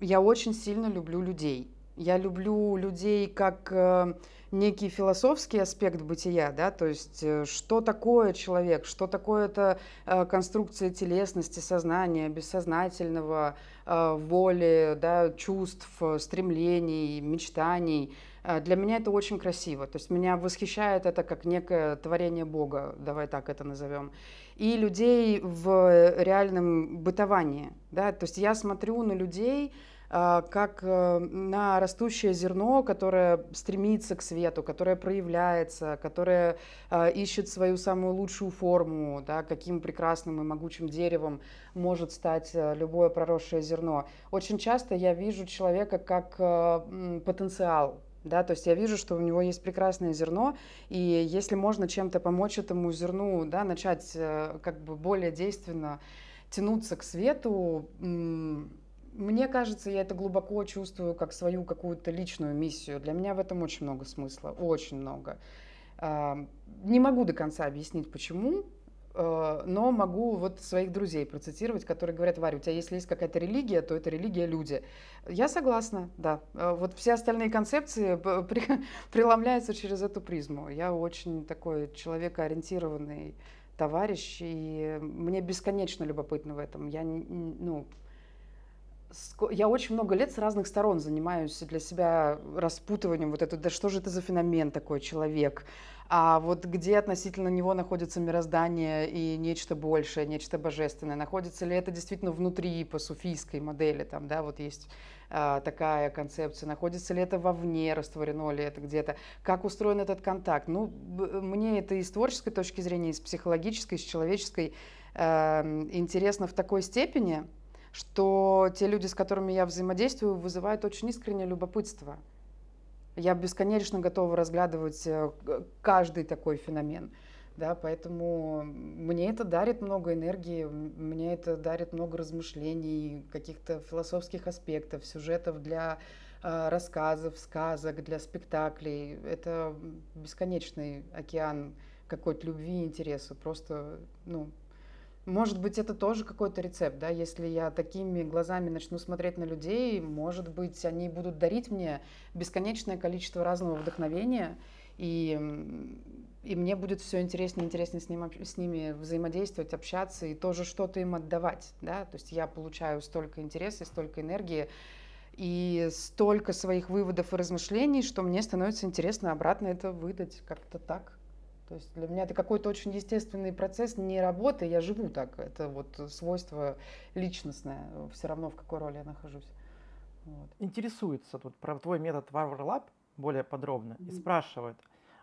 Я очень сильно люблю людей. Я люблю людей как э, некий философский аспект бытия, да, то есть э, что такое человек, что такое это э, конструкция телесности, сознания, бессознательного, воли, да, чувств, стремлений, мечтаний. Для меня это очень красиво. То есть меня восхищает это как некое творение Бога, давай так это назовем. И людей в реальном бытовании. Да? То есть я смотрю на людей, а, как э, на растущее зерно, которое стремится к свету, которое проявляется, которое а, ищет свою самую лучшую форму, да, каким прекрасным и могучим деревом может стать э, любое проросшее зерно. Очень часто я вижу человека как э, потенциал, да, то есть я вижу, что у него есть прекрасное зерно, и если можно чем-то помочь этому зерну, да, начать как бы более действенно тянуться к свету, мне кажется, я это глубоко чувствую как свою какую-то личную миссию. Для меня в этом очень много смысла, очень много. Не могу до конца объяснить, почему, э, но могу вот своих друзей процитировать, которые говорят, Варя, у тебя если есть какая-то религия, то это религия люди. Я согласна, да. Э, вот все остальные концепции преломляются через эту призму. Я очень такой человекоориентированный товарищ, и мне бесконечно любопытно в этом. Я, ну, я очень много лет с разных сторон занимаюсь для себя распутыванием вот этого, да что же это за феномен такой человек, а вот где относительно него находится мироздание и нечто большее, нечто божественное, находится ли это действительно внутри по суфийской модели, там, да, вот есть а, такая концепция, находится ли это вовне, растворено ли это где-то, как устроен этот контакт. Ну, мне это и с творческой точки зрения, и с психологической, и с человеческой э, интересно в такой степени, что те люди, с которыми я взаимодействую, вызывают очень искреннее любопытство. Я бесконечно готова разглядывать э, каждый такой феномен. Да, поэтому мне это дарит много энергии, мне это дарит много размышлений, каких-то философских аспектов, сюжетов для э, рассказов, сказок, для спектаклей. Это бесконечный океан какой-то любви и интереса. Просто, ну, может быть, это тоже какой-то рецепт, да, если я такими глазами начну смотреть на людей, может быть, они будут дарить мне бесконечное количество разного вдохновения, и, и мне будет все интереснее и интереснее с, ним, с ними взаимодействовать, общаться и тоже что-то им отдавать, да, то есть я получаю столько интереса столько энергии, и столько своих выводов и размышлений, что мне становится интересно обратно это выдать как-то так. То есть для меня это какой-то очень естественный процесс не работы, я живу так. Это вот свойство личностное, все равно в какой роли я нахожусь. Вот. Интересуется тут про твой метод Warrior Lab более подробно mm-hmm. и спрашивает,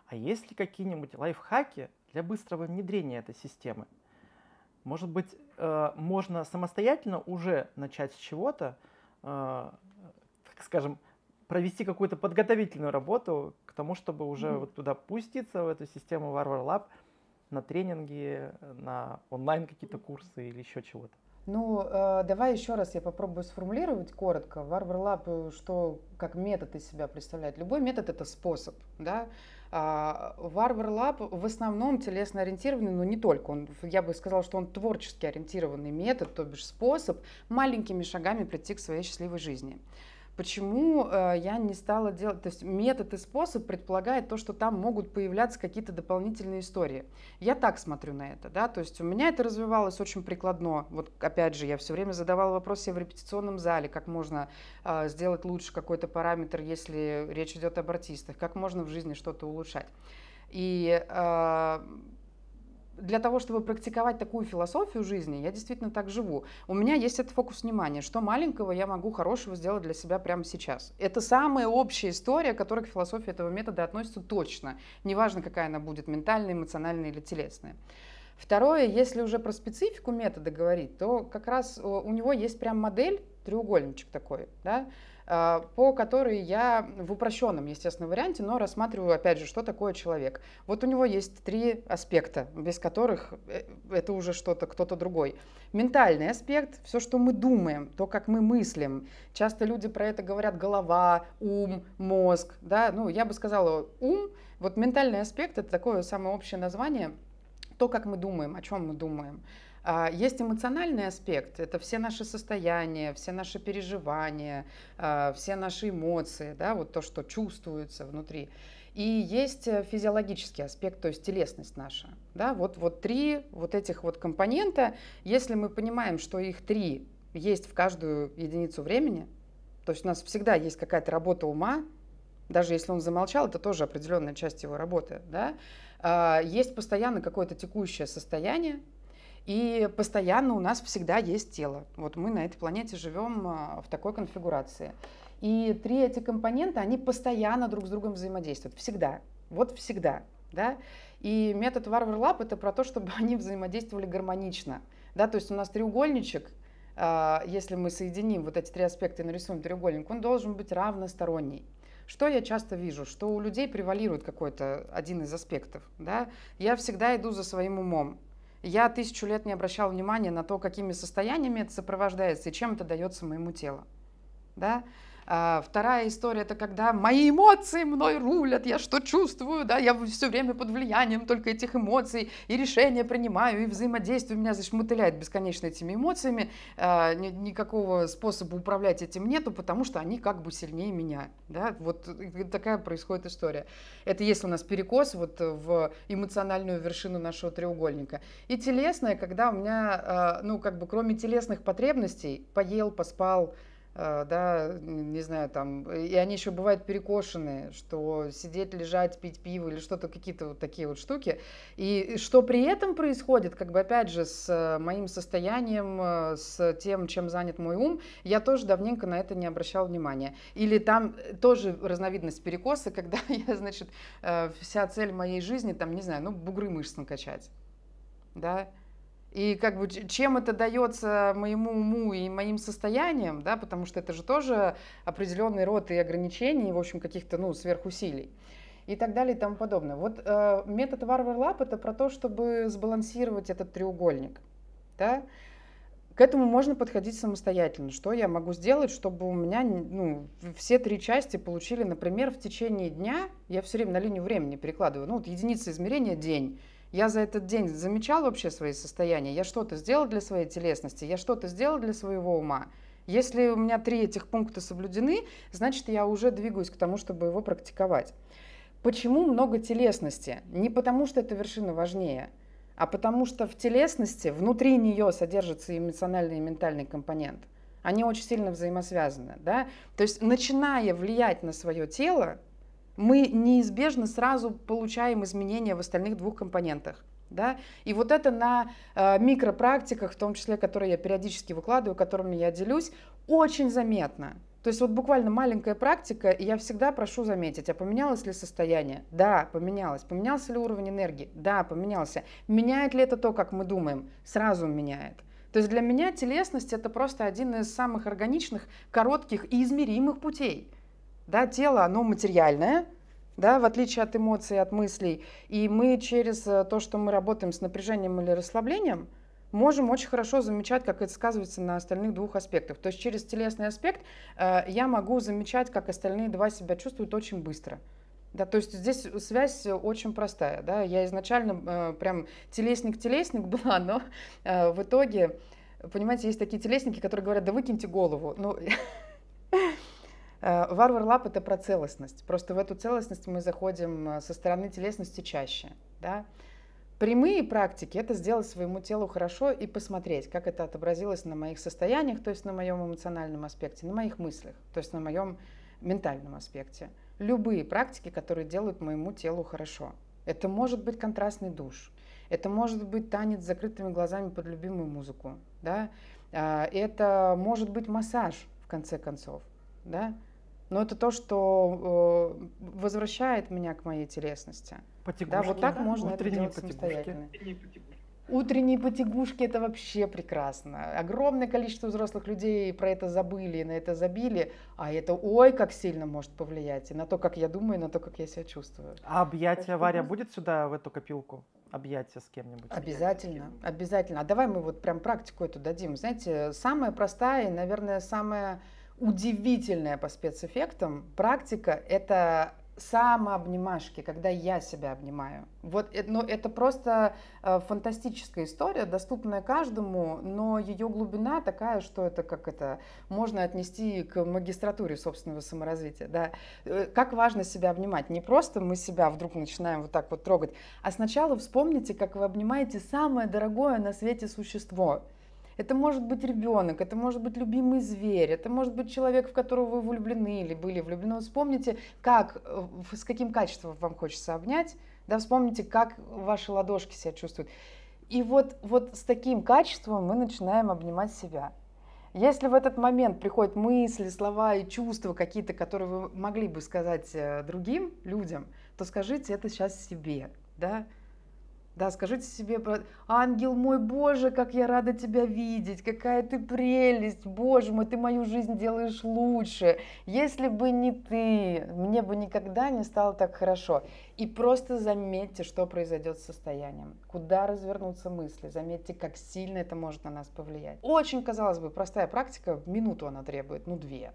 а есть ли какие-нибудь лайфхаки для быстрого внедрения этой системы? Может быть, э, можно самостоятельно уже начать с чего-то, э, так скажем, провести какую-то подготовительную работу к тому, чтобы уже mm-hmm. вот туда пуститься, в эту систему Warware Lab, на тренинги, на онлайн какие-то курсы или еще чего-то. Ну, э, давай еще раз я попробую сформулировать коротко. Варвар Лаб, э, что как метод из себя представляет? Любой метод – это способ, да? А, варвар Лаб в основном телесно ориентированный, но не только. Он, я бы сказала, что он творчески ориентированный метод, то бишь способ маленькими шагами прийти к своей счастливой жизни. Почему э, я не стала делать... То есть метод и способ предполагает то, что там могут появляться какие-то дополнительные истории. Я так смотрю на это, да, то есть у меня это развивалось очень прикладно. Вот опять же, я все время задавала вопросы в репетиционном зале, как можно э, сделать лучше какой-то параметр, если речь идет об артистах, как можно в жизни что-то улучшать. И э, для того, чтобы практиковать такую философию жизни, я действительно так живу. У меня есть этот фокус внимания, что маленького я могу хорошего сделать для себя прямо сейчас. Это самая общая история, которая к философии этого метода относится точно. Неважно, какая она будет, ментальная, эмоциональная или телесная. Второе, если уже про специфику метода говорить, то как раз э, у него есть прям модель, треугольничек такой, да, а, по которой я в упрощенном, естественно, варианте, но рассматриваю, опять же, что такое человек. Вот у него есть три аспекта, без которых э, это уже что-то, кто-то другой. Ментальный аспект, все, что мы думаем, то, как мы мыслим. Часто люди про это говорят голова, ум, мозг. Да? Ну, я бы сказала, ум, вот ментальный аспект, это такое самое общее название, то, как мы думаем, о чем мы думаем. А, есть эмоциональный аспект, это все наши состояния, все наши переживания, а, все наши эмоции, да, вот то, что чувствуется внутри. И есть э, физиологический аспект, то есть телесность наша. Да, вот, вот три вот этих вот компонента, если мы понимаем, что их три есть в каждую единицу времени, то есть у нас всегда есть какая-то работа ума, даже если он замолчал, это тоже определенная часть его работы. Да? А, есть постоянно какое-то текущее состояние, и постоянно у нас всегда есть тело. Вот мы на этой планете живем а, в такой конфигурации. И три эти компонента, они постоянно друг с другом взаимодействуют. Всегда. Вот всегда. Да? И метод Варвар Лап это про то, чтобы они взаимодействовали гармонично. Да? То есть у нас треугольничек, а, если мы соединим вот эти три аспекта и нарисуем треугольник, он должен быть равносторонний. Что я часто вижу? Что у людей превалирует какой-то один из аспектов. Да? Я всегда иду за своим умом. Я тысячу лет не обращал внимания на то, какими состояниями это сопровождается и чем это дается моему телу. Да? А, вторая история это когда мои эмоции мной рулят, я что чувствую, да, я все время под влиянием только этих эмоций и решения принимаю, и взаимодействие меня зашмотыляет бесконечно этими эмоциями. А, никакого способа управлять этим нету, потому что они как бы сильнее меня. Да? Вот такая происходит история. Это если у нас перекос вот в эмоциональную вершину нашего треугольника. И телесное, когда у меня, а, ну, как бы кроме телесных потребностей, поел, поспал, Э, да, не знаю, там, э, и они еще бывают перекошенные, что сидеть, лежать, пить пиво или что-то, какие-то вот такие вот штуки. И что при этом происходит, как бы, опять же, с э, моим состоянием, с тем, чем занят мой ум, я тоже давненько на это не обращал внимания. Или там тоже разновидность перекоса, когда я, значит, вся цель моей жизни, там, не знаю, ну, бугры мышц накачать, да, и как бы чем это дается моему уму и моим состоянием, да, потому что это же тоже определенный род и ограничений, в общем, каких-то, ну, сверхусилий и так далее и тому подобное. Вот э, метод Варвар Лап это про то, чтобы сбалансировать этот треугольник. Да? К этому можно подходить самостоятельно. Что я могу сделать, чтобы у меня ну, все три части получили, например, в течение дня, я все время на линию времени перекладываю, ну вот единица измерения день, я за этот день замечал вообще свои состояния? Я что-то сделал для своей телесности? Я что-то сделал для своего ума? Если у меня три этих пункта соблюдены, значит, я уже двигаюсь к тому, чтобы его практиковать. Почему много телесности? Не потому, что эта вершина важнее, а потому что в телесности внутри нее содержится эмоциональный и ментальный компонент. Они очень сильно взаимосвязаны. Да? То есть, начиная влиять на свое тело, мы неизбежно сразу получаем изменения в остальных двух компонентах. Да? И вот это на э, микропрактиках, в том числе, которые я периодически выкладываю, которыми я делюсь, очень заметно. То есть вот буквально маленькая практика, и я всегда прошу заметить, а поменялось ли состояние? Да, поменялось. Поменялся ли уровень энергии? Да, поменялся. Меняет ли это то, как мы думаем? Сразу меняет. То есть для меня телесность это просто один из самых органичных, коротких и измеримых путей – да, тело, оно материальное, да, в отличие от эмоций, от мыслей. И мы через э, то, что мы работаем с напряжением или расслаблением, можем очень хорошо замечать, как это сказывается на остальных двух аспектах. То есть через телесный аспект э, я могу замечать, как остальные два себя чувствуют очень быстро. Да, то есть здесь связь очень простая. Да? Я изначально э, прям телесник-телесник была, но э, в итоге, понимаете, есть такие телесники, которые говорят, да выкиньте голову. Ну, Э, варвар лап это про целостность. Просто в эту целостность мы заходим э, со стороны телесности чаще. Да? Прямые практики – это сделать своему телу хорошо и посмотреть, как это отобразилось на моих состояниях, то есть на моем эмоциональном аспекте, на моих мыслях, то есть на моем ментальном аспекте. Любые практики, которые делают моему телу хорошо. Это может быть контрастный душ, это может быть танец с закрытыми глазами под любимую музыку, да? Э, это может быть массаж, в конце концов. Да? но это то, что э, возвращает меня к моей телесности. Потягушки, да, вот так да? можно Утренние это делать самостоятельно. Утренние потягушки – это вообще прекрасно. Огромное количество взрослых людей про это забыли, и на это забили, а это ой, как сильно может повлиять и на то, как я думаю, и на то, как я себя чувствую. А объятия, Варя, будет сюда, в эту копилку? Объятия с кем-нибудь. Обязательно, кем обязательно. А давай мы вот прям практику эту дадим. Знаете, самая простая и, наверное, самая удивительная по спецэффектам практика — это самообнимашки, когда я себя обнимаю. Вот, э, но ну, это просто э, фантастическая история, доступная каждому, но ее глубина такая, что это как это можно отнести к магистратуре собственного саморазвития. Да? Э, как важно себя обнимать. Не просто мы себя вдруг начинаем вот так вот трогать, а сначала вспомните, как вы обнимаете самое дорогое на свете существо – это может быть ребенок, это может быть любимый зверь, это может быть человек, в которого вы влюблены или были влюблены. Вспомните, как, э, с каким качеством вам хочется обнять, да, вспомните, как ваши ладошки себя чувствуют. И вот, вот с таким качеством мы начинаем обнимать себя. Если в этот момент приходят мысли, слова и чувства какие-то, которые вы могли бы сказать э, другим людям, то скажите это сейчас себе, да, да, скажите себе, ангел мой, Боже, как я рада тебя видеть, какая ты прелесть, Боже мой, ты мою жизнь делаешь лучше. Если бы не ты, мне бы никогда не стало так хорошо. И просто заметьте, что произойдет с состоянием, куда развернутся мысли, заметьте, как сильно это может на нас повлиять. Очень, казалось бы, простая практика, минуту она требует, ну две.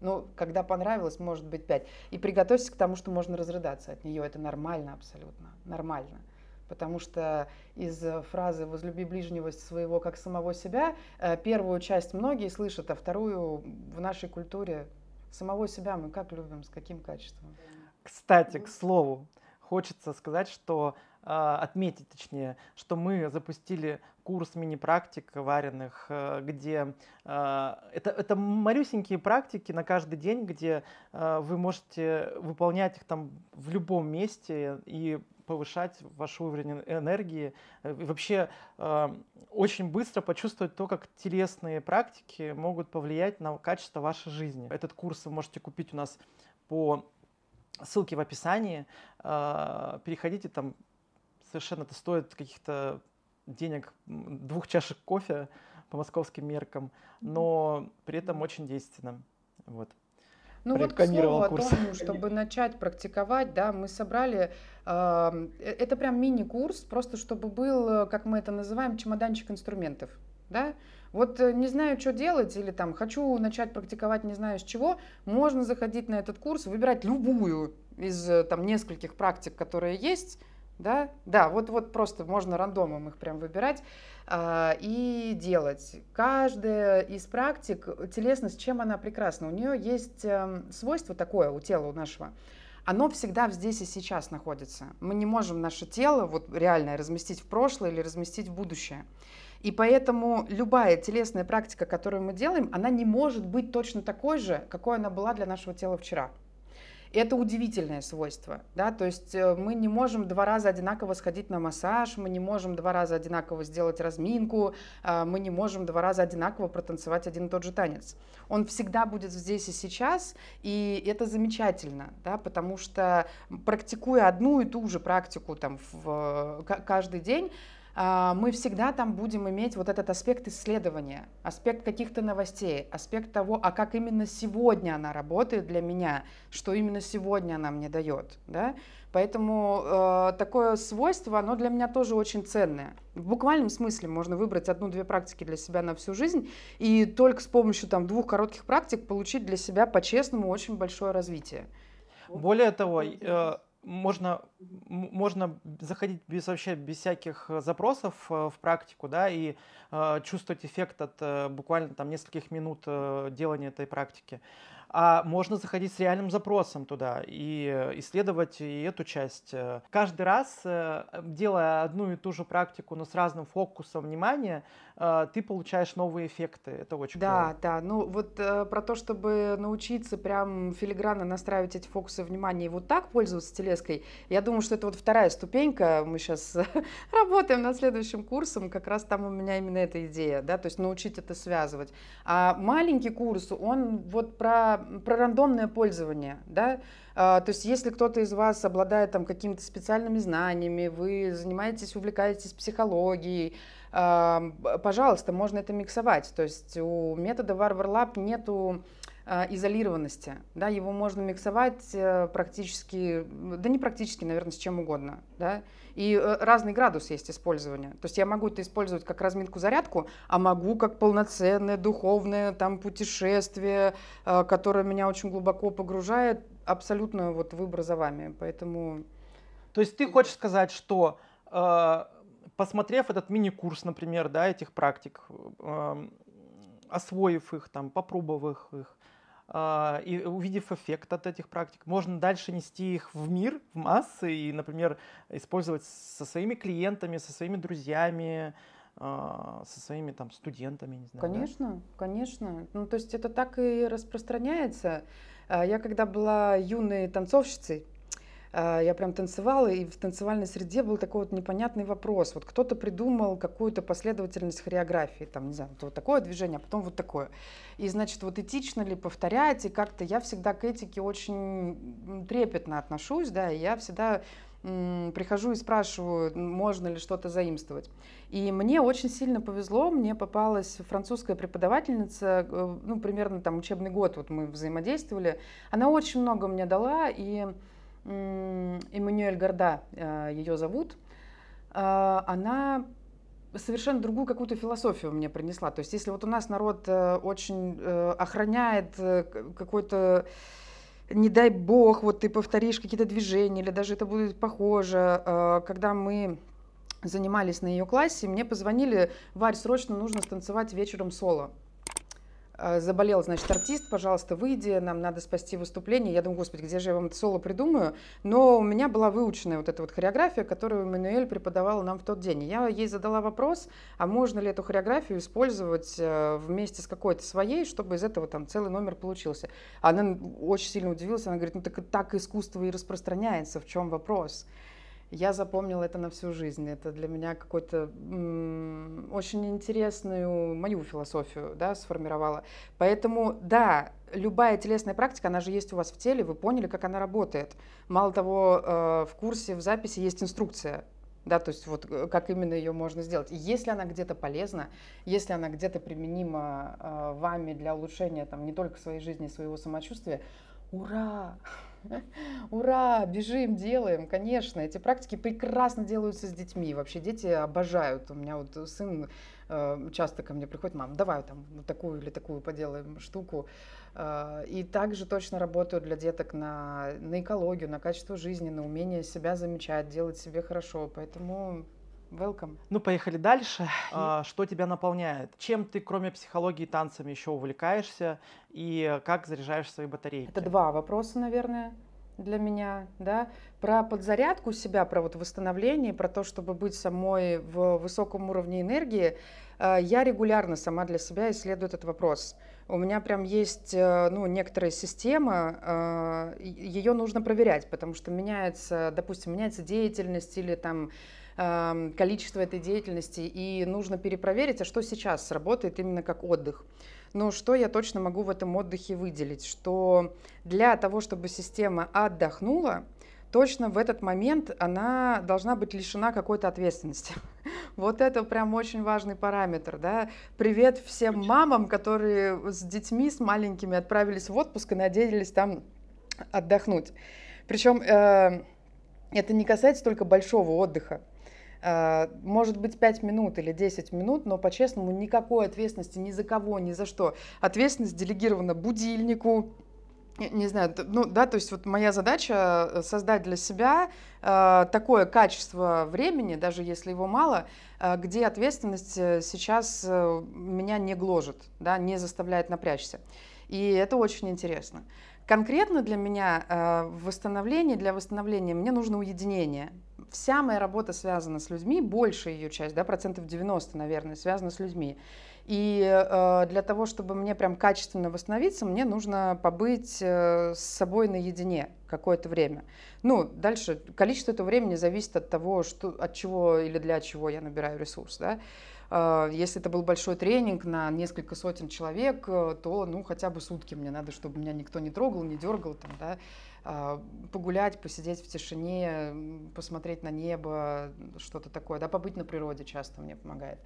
Ну, когда понравилось, может быть, пять. И приготовьтесь к тому, что можно разрыдаться от нее. Это нормально абсолютно. Нормально. Потому что из э, фразы «возлюби ближнего своего, как самого себя» э, первую часть многие слышат, а вторую в нашей культуре самого себя мы как любим, с каким качеством. Кстати, к слову, хочется сказать, что э, отметить, точнее, что мы запустили курс мини-практик вареных, где это, это малюсенькие практики на каждый день, где вы можете выполнять их там в любом месте и повышать ваш уровень энергии. Э, вообще эм, очень быстро почувствовать то, как телесные практики могут повлиять на качество вашей жизни. Этот курс вы можете купить у нас по ссылке в описании. Э, переходите там совершенно это стоит каких-то денег двух чашек кофе по московским меркам, но при этом очень действенно. Вот. Ну вот к слову о том, чтобы начать практиковать, да, мы собрали, э, это прям мини-курс, просто чтобы был, э, как мы это называем, чемоданчик инструментов, да, вот э, не знаю, что делать, или там хочу начать практиковать не знаю с чего, можно заходить на этот курс, выбирать любую из э, там нескольких практик, которые есть, да, да, вот, вот просто можно рандомом их прям выбирать. А, и делать. Каждая из практик, телесность, чем она прекрасна? У нее есть эм, свойство такое у тела у нашего. Оно всегда здесь и сейчас находится. Мы не можем наше тело вот реально разместить в прошлое или разместить в будущее. И поэтому любая телесная практика, которую мы делаем, она не может быть точно такой же, какой она была для нашего тела вчера это удивительное свойство, да, то есть э, мы не можем два раза одинаково сходить на массаж, мы не можем два раза одинаково сделать разминку, э, мы не можем два раза одинаково протанцевать один и тот же танец. Он всегда будет здесь и сейчас, и это замечательно, да, потому что практикуя одну и ту же практику там в э, каждый день, а, мы всегда там будем иметь вот этот аспект исследования, аспект каких-то новостей, аспект того, а как именно сегодня она работает для меня, что именно сегодня она мне дает. Да? Поэтому э, такое свойство, оно для меня тоже очень ценное. В буквальном смысле можно выбрать одну-две практики для себя на всю жизнь и только с помощью там, двух коротких практик получить для себя по-честному очень большое развитие. Более того, э, можно, можно заходить без, вообще без всяких э, запросов э, в практику, да, и э, чувствовать эффект от э, буквально там нескольких минут делания этой практики. А можно заходить с реальным запросом туда и исследовать и эту часть. Каждый раз, делая одну и ту же практику, но с разным фокусом внимания, Э, ты получаешь новые эффекты. Это очень да, клево. Да, да. Ну вот э, про то, чтобы научиться прям филигранно настраивать эти фокусы внимания и вот так пользоваться телеской, я думаю, что это вот вторая ступенька. Мы сейчас работаем над следующим курсом, как раз там у меня именно эта идея, да, то есть научить это связывать. А маленький курс, он вот про, про рандомное пользование, да, а, то есть если кто-то из вас обладает там какими-то специальными знаниями, вы занимаетесь, увлекаетесь психологией, пожалуйста, можно это миксовать. То есть у метода Варвар Лаб нету а, изолированности. Да, его можно миксовать э, практически, да не практически, наверное, с чем угодно. Да? И э, разный градус есть использования. То есть я могу это использовать как разминку-зарядку, а могу как полноценное духовное там, путешествие, э, которое меня очень глубоко погружает. Абсолютно вот выбор за вами. Поэтому... То есть ты хочешь сказать, что э, посмотрев этот мини-курс, например, да, этих практик, эм, освоив их, там, попробовав их, а, и увидев эффект от этих практик, можно дальше нести их в мир, в массы и, например, использовать со своими клиентами, со своими друзьями, а, со своими там студентами, не знаю. Конечно, да? конечно. Ну, то есть это так и распространяется. А, я когда была юной танцовщицей, а, я прям танцевала, и в танцевальной среде был такой вот непонятный вопрос. Вот кто-то придумал какую-то последовательность хореографии, там, не знаю, вот такое движение, а потом вот такое. И, значит, вот этично ли повторять, и как-то я всегда к этике очень трепетно отношусь, да, и я всегда прихожу и спрашиваю, можно ли что-то заимствовать. И мне очень сильно повезло, мне попалась французская преподавательница, э, ну, примерно там учебный год вот мы взаимодействовали. Она очень много мне дала, и Эммануэль Горда, э, ее зовут, э, она совершенно другую какую-то философию мне принесла. То есть если вот у нас народ э, очень охраняет какой-то не дай бог, вот ты повторишь какие-то движения, или даже это будет похоже. Когда мы занимались на ее классе, мне позвонили, Варь, срочно нужно станцевать вечером соло. А, заболел, значит, артист, пожалуйста, выйди, нам надо спасти выступление. Я думаю, господи, где же я вам это соло придумаю? Но у меня была выученная вот эта вот хореография, которую Мануэль преподавал нам в тот день. я ей задала вопрос, а можно ли эту хореографию использовать э, вместе с какой-то своей, чтобы из этого там целый номер получился. Она очень сильно удивилась, она говорит, ну так, так искусство и распространяется, в чем вопрос? Я запомнила это на всю жизнь. Это для меня какой-то очень интересную мою философию да, сформировала. Поэтому, да, любая телесная практика, она же есть у вас в теле, вы поняли, как она работает. Мало того, э, в курсе, в записи есть инструкция да, то есть вот э, как именно ее можно сделать. И если она где-то полезна, если она где-то применима э, вами для улучшения там не только своей жизни, своего самочувствия, ура! Ура, бежим, делаем. Конечно, эти практики прекрасно делаются с детьми. Вообще дети обожают. У меня вот сын э, часто ко мне приходит, мам, давай там вот такую или такую поделаем штуку. Э, и также точно работаю для деток на, на экологию, на качество жизни, на умение себя замечать, делать себе хорошо. Поэтому Welcome. Ну, поехали дальше. А, что тебя наполняет? Чем ты, кроме психологии, танцами еще увлекаешься? И как заряжаешь свои батареи? Это два вопроса, наверное, для меня. Да? Про подзарядку себя, про вот восстановление, про то, чтобы быть самой в высоком уровне энергии. Э, я регулярно сама для себя исследую этот вопрос. У меня прям есть э, ну, некоторая система, э, ее нужно проверять, потому что меняется, допустим, меняется деятельность или там Эм, количество этой деятельности, и нужно перепроверить, а что сейчас работает именно как отдых. Но что я точно могу в этом отдыхе выделить? Что для того, чтобы система отдохнула, точно в этот момент она должна быть лишена какой-то ответственности. Вот это прям очень важный параметр, да. Привет всем мамам, которые с детьми, с маленькими отправились в отпуск и надеялись там отдохнуть. Причем э, это не касается только большого отдыха. Э, может быть, 5 минут или 10 минут, но по-честному никакой ответственности ни за кого, ни за что. Ответственность делегирована будильнику, не знаю, ну да, то есть вот моя задача э, создать для себя э, такое качество времени, даже если его мало, э, где ответственность э, сейчас э, меня не гложет, да, не заставляет напрячься. И это очень интересно. Конкретно для меня э, восстановление, для восстановления мне нужно уединение вся моя работа связана с людьми, большая ее часть, да, процентов 90, наверное, связана с людьми. И э, для того, чтобы мне прям качественно восстановиться, мне нужно побыть э, с собой наедине какое-то время. Ну, дальше количество этого времени зависит от того, что, от чего или для чего я набираю ресурс, да. Э, если это был большой тренинг на несколько сотен человек, э, то, ну, хотя бы сутки мне надо, чтобы меня никто не трогал, не дергал, там, да а, погулять, посидеть в тишине, посмотреть на небо, что-то такое, да, побыть на природе часто мне помогает.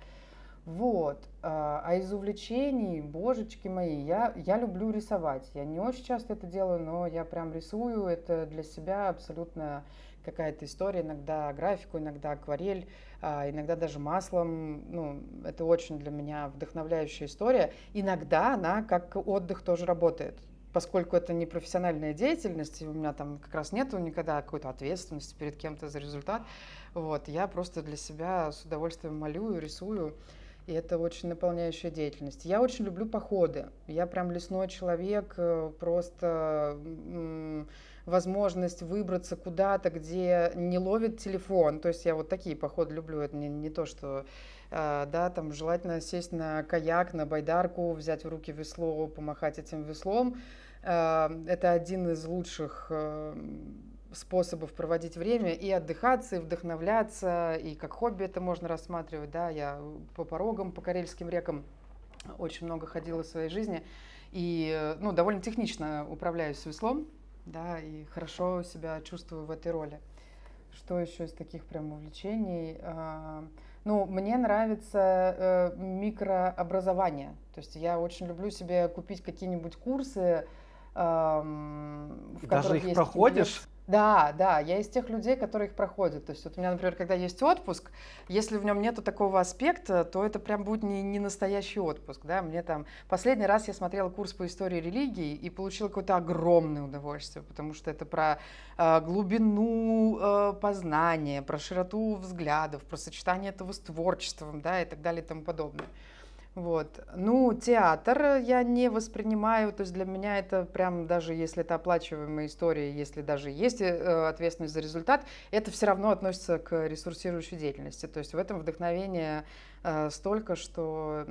Вот. А, а из увлечений, божечки мои, я, я люблю рисовать. Я не очень часто это делаю, но я прям рисую. Это для себя абсолютно какая-то история. Иногда графику, иногда акварель, а, иногда даже маслом. Ну, это очень для меня вдохновляющая история. Иногда она как отдых тоже работает поскольку это не профессиональная деятельность, и у меня там как раз нету никогда какой-то ответственности перед кем-то за результат, вот, я просто для себя с удовольствием молю, рисую, и это очень наполняющая деятельность. Я очень люблю походы. Я прям лесной человек, э, просто возможность выбраться куда-то, где не ловит телефон. То есть я вот такие походы люблю. Это не, не то, что а, да, там желательно сесть на каяк, на байдарку, взять в руки весло, помахать этим веслом. А, это один из лучших э, способов проводить время и отдыхаться, и вдохновляться, и как хобби это можно рассматривать, да, я э, по порогам, по карельским рекам очень много ходила в своей жизни, и, э, ну, довольно технично управляюсь веслом, да, и хорошо себя чувствую в этой роли. Что еще из таких прям увлечений? А, ну, мне нравится э, микрообразование. То есть я очень люблю себе купить какие-нибудь курсы, э, в Даже которых их есть проходишь? Да, да, я из тех людей, которые их проходят. То есть вот у меня, например, когда есть отпуск, если в нем нету такого аспекта, то это прям будет не, не настоящий отпуск. Да? Мне там последний раз я смотрела курс по истории религии и получила какое-то огромное удовольствие, потому что это про э, глубину э, познания, про широту взглядов, про сочетание этого с творчеством да, и так далее и тому подобное. Вот. Ну, театр я не воспринимаю, то есть для меня это прям даже если это оплачиваемая история, если даже есть э, ответственность за результат, это все равно относится к ресурсирующей деятельности. То есть в этом вдохновение э, столько, что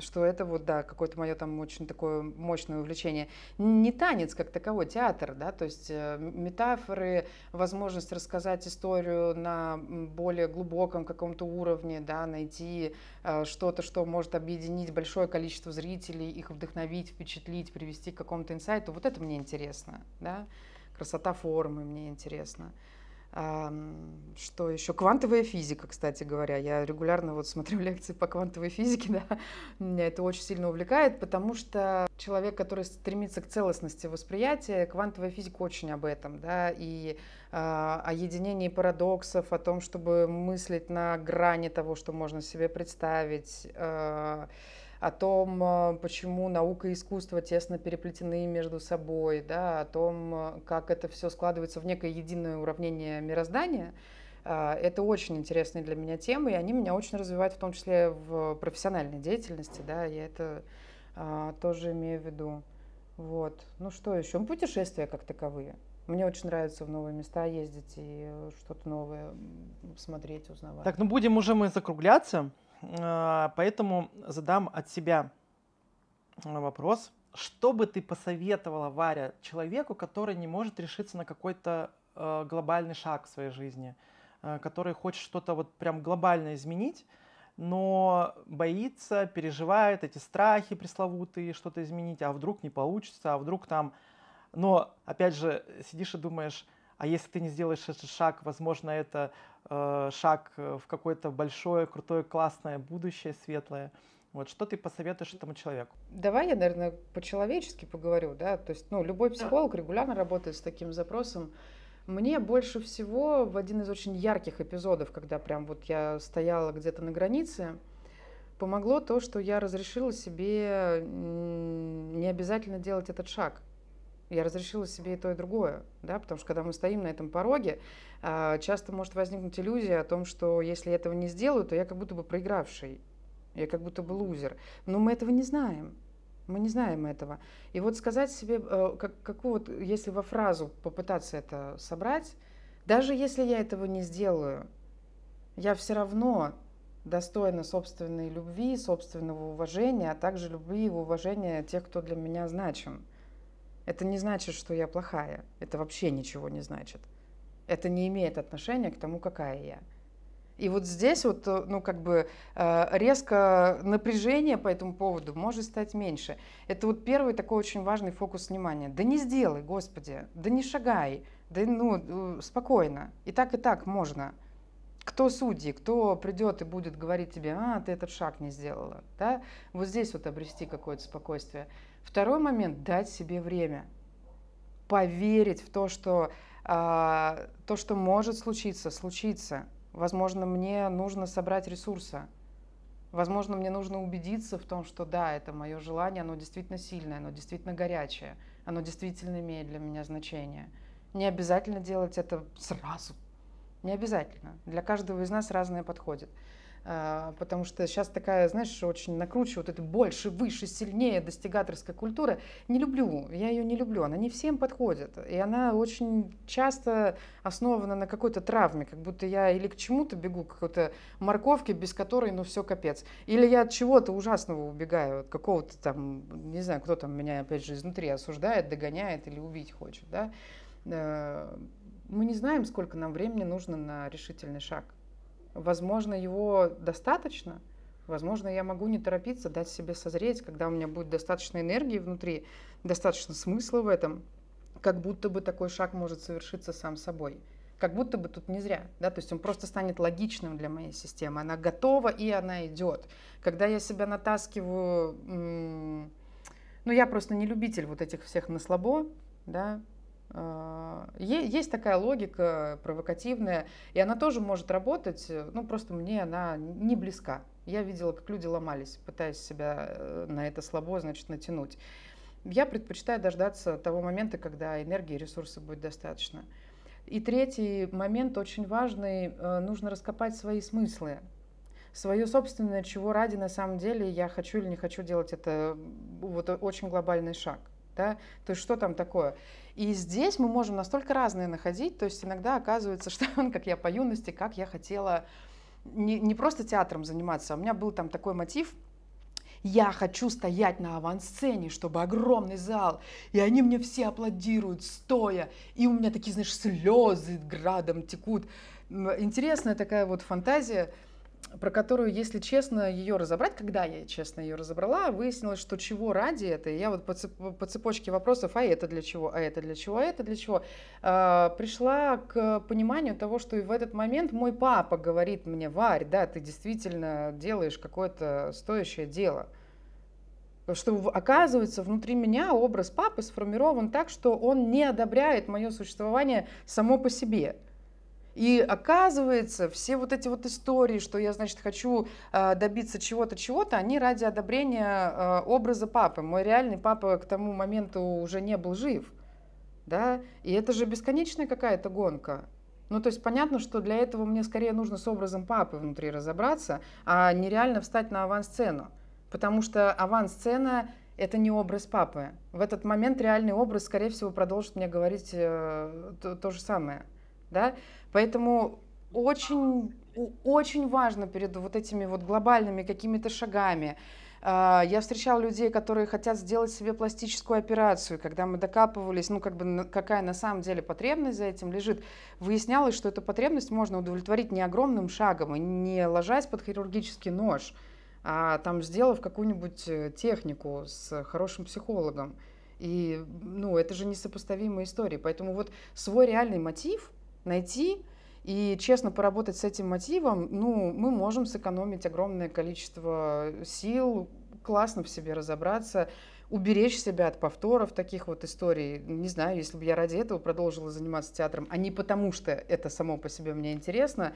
что это вот, да, какое-то мое там очень такое мощное увлечение. Не танец как таковой, театр, да, то есть э, метафоры, возможность рассказать историю на более глубоком каком-то уровне, да, найти э, что-то, что может объединить большое количество зрителей, их вдохновить, впечатлить, привести к какому-то инсайту. Вот это мне интересно, да, красота формы мне интересна. Что еще? Квантовая физика, кстати говоря. Я регулярно вот смотрю лекции по квантовой физике, да. Меня это очень сильно увлекает, потому что человек, который стремится к целостности восприятия, квантовая физика очень об этом, да, и а, о единении парадоксов, о том, чтобы мыслить на грани того, что можно себе представить, а, о том, э, почему наука и искусство тесно переплетены между собой, да, о том, э, как это все складывается в некое единое уравнение мироздания. А, это очень интересные для меня темы, и они меня очень развивают, в том числе в профессиональной деятельности, да, я это а, тоже имею в виду. Вот. Ну что еще? Ну, путешествия как таковые. Мне очень нравится в новые места ездить и э, что-то новое смотреть, узнавать. Так, ну будем уже мы закругляться. А, поэтому задам от себя э, вопрос. Что бы ты посоветовала, Варя, человеку, который не может решиться на какой-то э, глобальный шаг в своей жизни, э, который хочет что-то вот прям глобально изменить, но боится, переживает эти страхи пресловутые, что-то изменить, а вдруг не получится, а вдруг там... Но, опять же, сидишь и думаешь, а если ты не сделаешь этот шаг, возможно, это Э, шаг э, в какое-то большое, крутое, классное будущее, светлое. Вот что ты посоветуешь этому человеку? Давай я, наверное, по-человечески поговорю, да. То есть, ну, любой психолог регулярно работает с таким запросом. Мне больше всего в один из очень ярких эпизодов, когда прям вот я стояла где-то на границе, помогло то, что я разрешила себе не обязательно делать этот шаг я разрешила себе и то, и другое, да, потому что когда мы стоим на этом пороге, а, часто может возникнуть иллюзия о том, что если я этого не сделаю, то я как будто бы проигравший, я как будто бы лузер. Но мы этого не знаем, мы не знаем этого. И вот сказать себе, э, как, какую вот, если во фразу попытаться это собрать, даже если я этого не сделаю, я все равно достойна собственной любви, собственного уважения, а также любви и уважения тех, кто для меня значим. Это не значит, что я плохая. Это вообще ничего не значит. Это не имеет отношения к тому, какая я. И вот здесь вот, э, ну, как бы э, резко напряжение по этому поводу может стать меньше. Это вот первый такой очень важный фокус внимания. Да не сделай, Господи, да не шагай, да ну, э, спокойно. И так, и так можно. Кто судьи, кто придет и будет говорить тебе, а, ты этот шаг не сделала, да? Вот здесь вот обрести какое-то спокойствие. Второй момент – дать себе время. Поверить в то, что э, то, что может случиться, случится. Возможно, мне нужно собрать ресурсы. Возможно, мне нужно убедиться в том, что да, это мое желание, оно действительно сильное, оно действительно горячее, оно действительно имеет для меня значение. Не обязательно делать это сразу. Не обязательно. Для каждого из нас разное подходит. А, потому что сейчас такая, знаешь, очень накручивают это больше, выше, сильнее достигаторская культура. Не люблю, я ее не люблю, она не всем подходит. И она очень часто основана на какой-то травме, как будто я или к чему-то бегу, к какой-то морковке, без которой, ну, все капец. Или я от чего-то ужасного убегаю, от какого-то там, не знаю, кто там меня, опять же, изнутри осуждает, догоняет или убить хочет, да. Э, мы не знаем, сколько нам времени нужно на решительный шаг. Возможно, его достаточно, возможно, я могу не торопиться, дать себе созреть, когда у меня будет достаточно энергии внутри, достаточно смысла в этом, как будто бы такой шаг может совершиться сам собой. Как будто бы тут не зря, да, то есть он просто станет логичным для моей системы. Она готова и она идет. Когда я себя натаскиваю, ну я просто не любитель вот этих всех наслабо, да, Э, есть такая логика провокативная, и она тоже может работать, э, ну просто мне она не близка. Я видела, как люди ломались, пытаясь себя э, на это слабо, значит, натянуть. Я предпочитаю дождаться того момента, когда энергии и ресурсов будет достаточно. И третий момент очень важный, нужно раскопать свои смыслы, свое собственное, чего ради на самом деле я хочу или не хочу делать это, вот очень глобальный шаг. Да? То есть что там такое? И здесь мы можем настолько разные находить, то есть иногда оказывается, что он, как я по юности, как я хотела не, не просто театром заниматься, а у меня был там такой мотив, я хочу стоять на авансцене, чтобы огромный зал, и они мне все аплодируют стоя, и у меня такие, знаешь, слезы градом текут. Интересная такая вот фантазия – про которую, если честно, ее разобрать, когда я, честно, ее разобрала, выяснилось, что чего ради это. я вот по, цеп- по цепочке вопросов, а это для чего, а это для чего, а это для чего, э, пришла к пониманию того, что и в этот момент мой папа говорит мне, Варь, да, ты действительно делаешь какое-то стоящее дело. Что оказывается, внутри меня образ папы сформирован так, что он не одобряет мое существование само по себе – и оказывается, все вот эти вот истории, что я, значит, хочу э, добиться чего-то, чего-то, они ради одобрения э, образа папы. Мой реальный папа к тому моменту уже не был жив. Да? И это же бесконечная какая-то гонка. Ну, то есть понятно, что для этого мне скорее нужно с образом папы внутри разобраться, а нереально встать на авансцену. Потому что авансцена — это не образ папы. В этот момент реальный образ, скорее всего, продолжит мне говорить э, то, то же самое. Да? Поэтому очень, очень важно перед вот этими вот глобальными какими-то шагами. А, я встречала людей, которые хотят сделать себе пластическую операцию. Когда мы докапывались, ну, как бы, какая на самом деле потребность за этим лежит, выяснялось, что эту потребность можно удовлетворить не огромным шагом и не ложась под хирургический нож, а там сделав какую-нибудь э, технику с хорошим психологом. И, ну, это же несопоставимые истории. Поэтому вот свой реальный мотив – найти и честно поработать с этим мотивом, ну, мы можем сэкономить огромное количество сил, классно в себе разобраться, уберечь себя от повторов таких вот историй. Не знаю, если бы я ради этого продолжила заниматься театром, а не потому, что это само по себе мне интересно,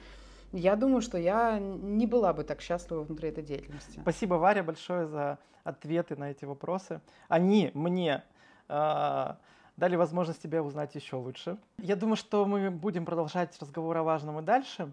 я думаю, что я не была бы так счастлива внутри этой деятельности. Спасибо, Варя, большое за ответы на эти вопросы. Они мне э, дали возможность тебя узнать еще лучше. Я думаю, что мы будем продолжать разговор о важном и дальше.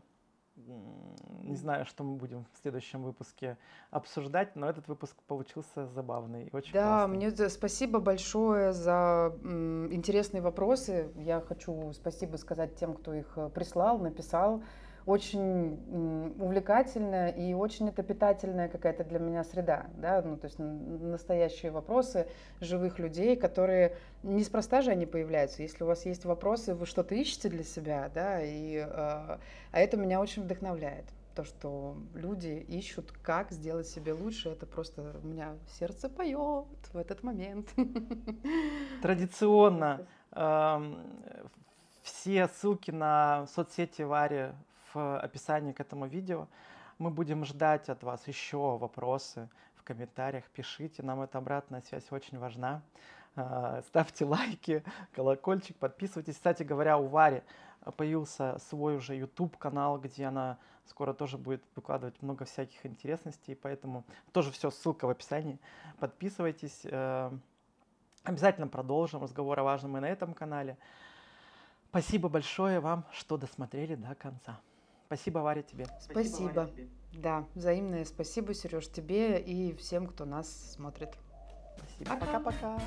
Не знаю, что мы будем в следующем выпуске обсуждать, но этот выпуск получился забавный и очень да, классный. Да, мне спасибо большое за интересные вопросы. Я хочу спасибо сказать тем, кто их э, прислал, написал очень увлекательная и очень это питательная какая-то для меня среда, да, ну, то есть настоящие вопросы живых людей, которые неспроста же они появляются. Если у вас есть вопросы, вы что-то ищете для себя, да, и, э, а это меня очень вдохновляет. То, что люди ищут, как сделать себе лучше, это просто у меня сердце поет в этот момент. Традиционно эм, все ссылки на соцсети Вари в описании к этому видео. Мы будем ждать от вас еще вопросы в комментариях, пишите, нам эта обратная связь очень важна. Э, ставьте лайки, колокольчик, подписывайтесь. Кстати говоря, у Вари появился свой уже YouTube канал, где она скоро тоже будет выкладывать много всяких интересностей, поэтому тоже все ссылка в описании. Подписывайтесь. Э, обязательно продолжим разговор о важном и на этом канале. Спасибо большое вам, что досмотрели до конца. Спасибо, Варя, тебе. Спасибо. спасибо. Варя, тебе. Да, взаимное спасибо, Сереж, тебе и всем, кто нас смотрит. Спасибо. Пока-пока.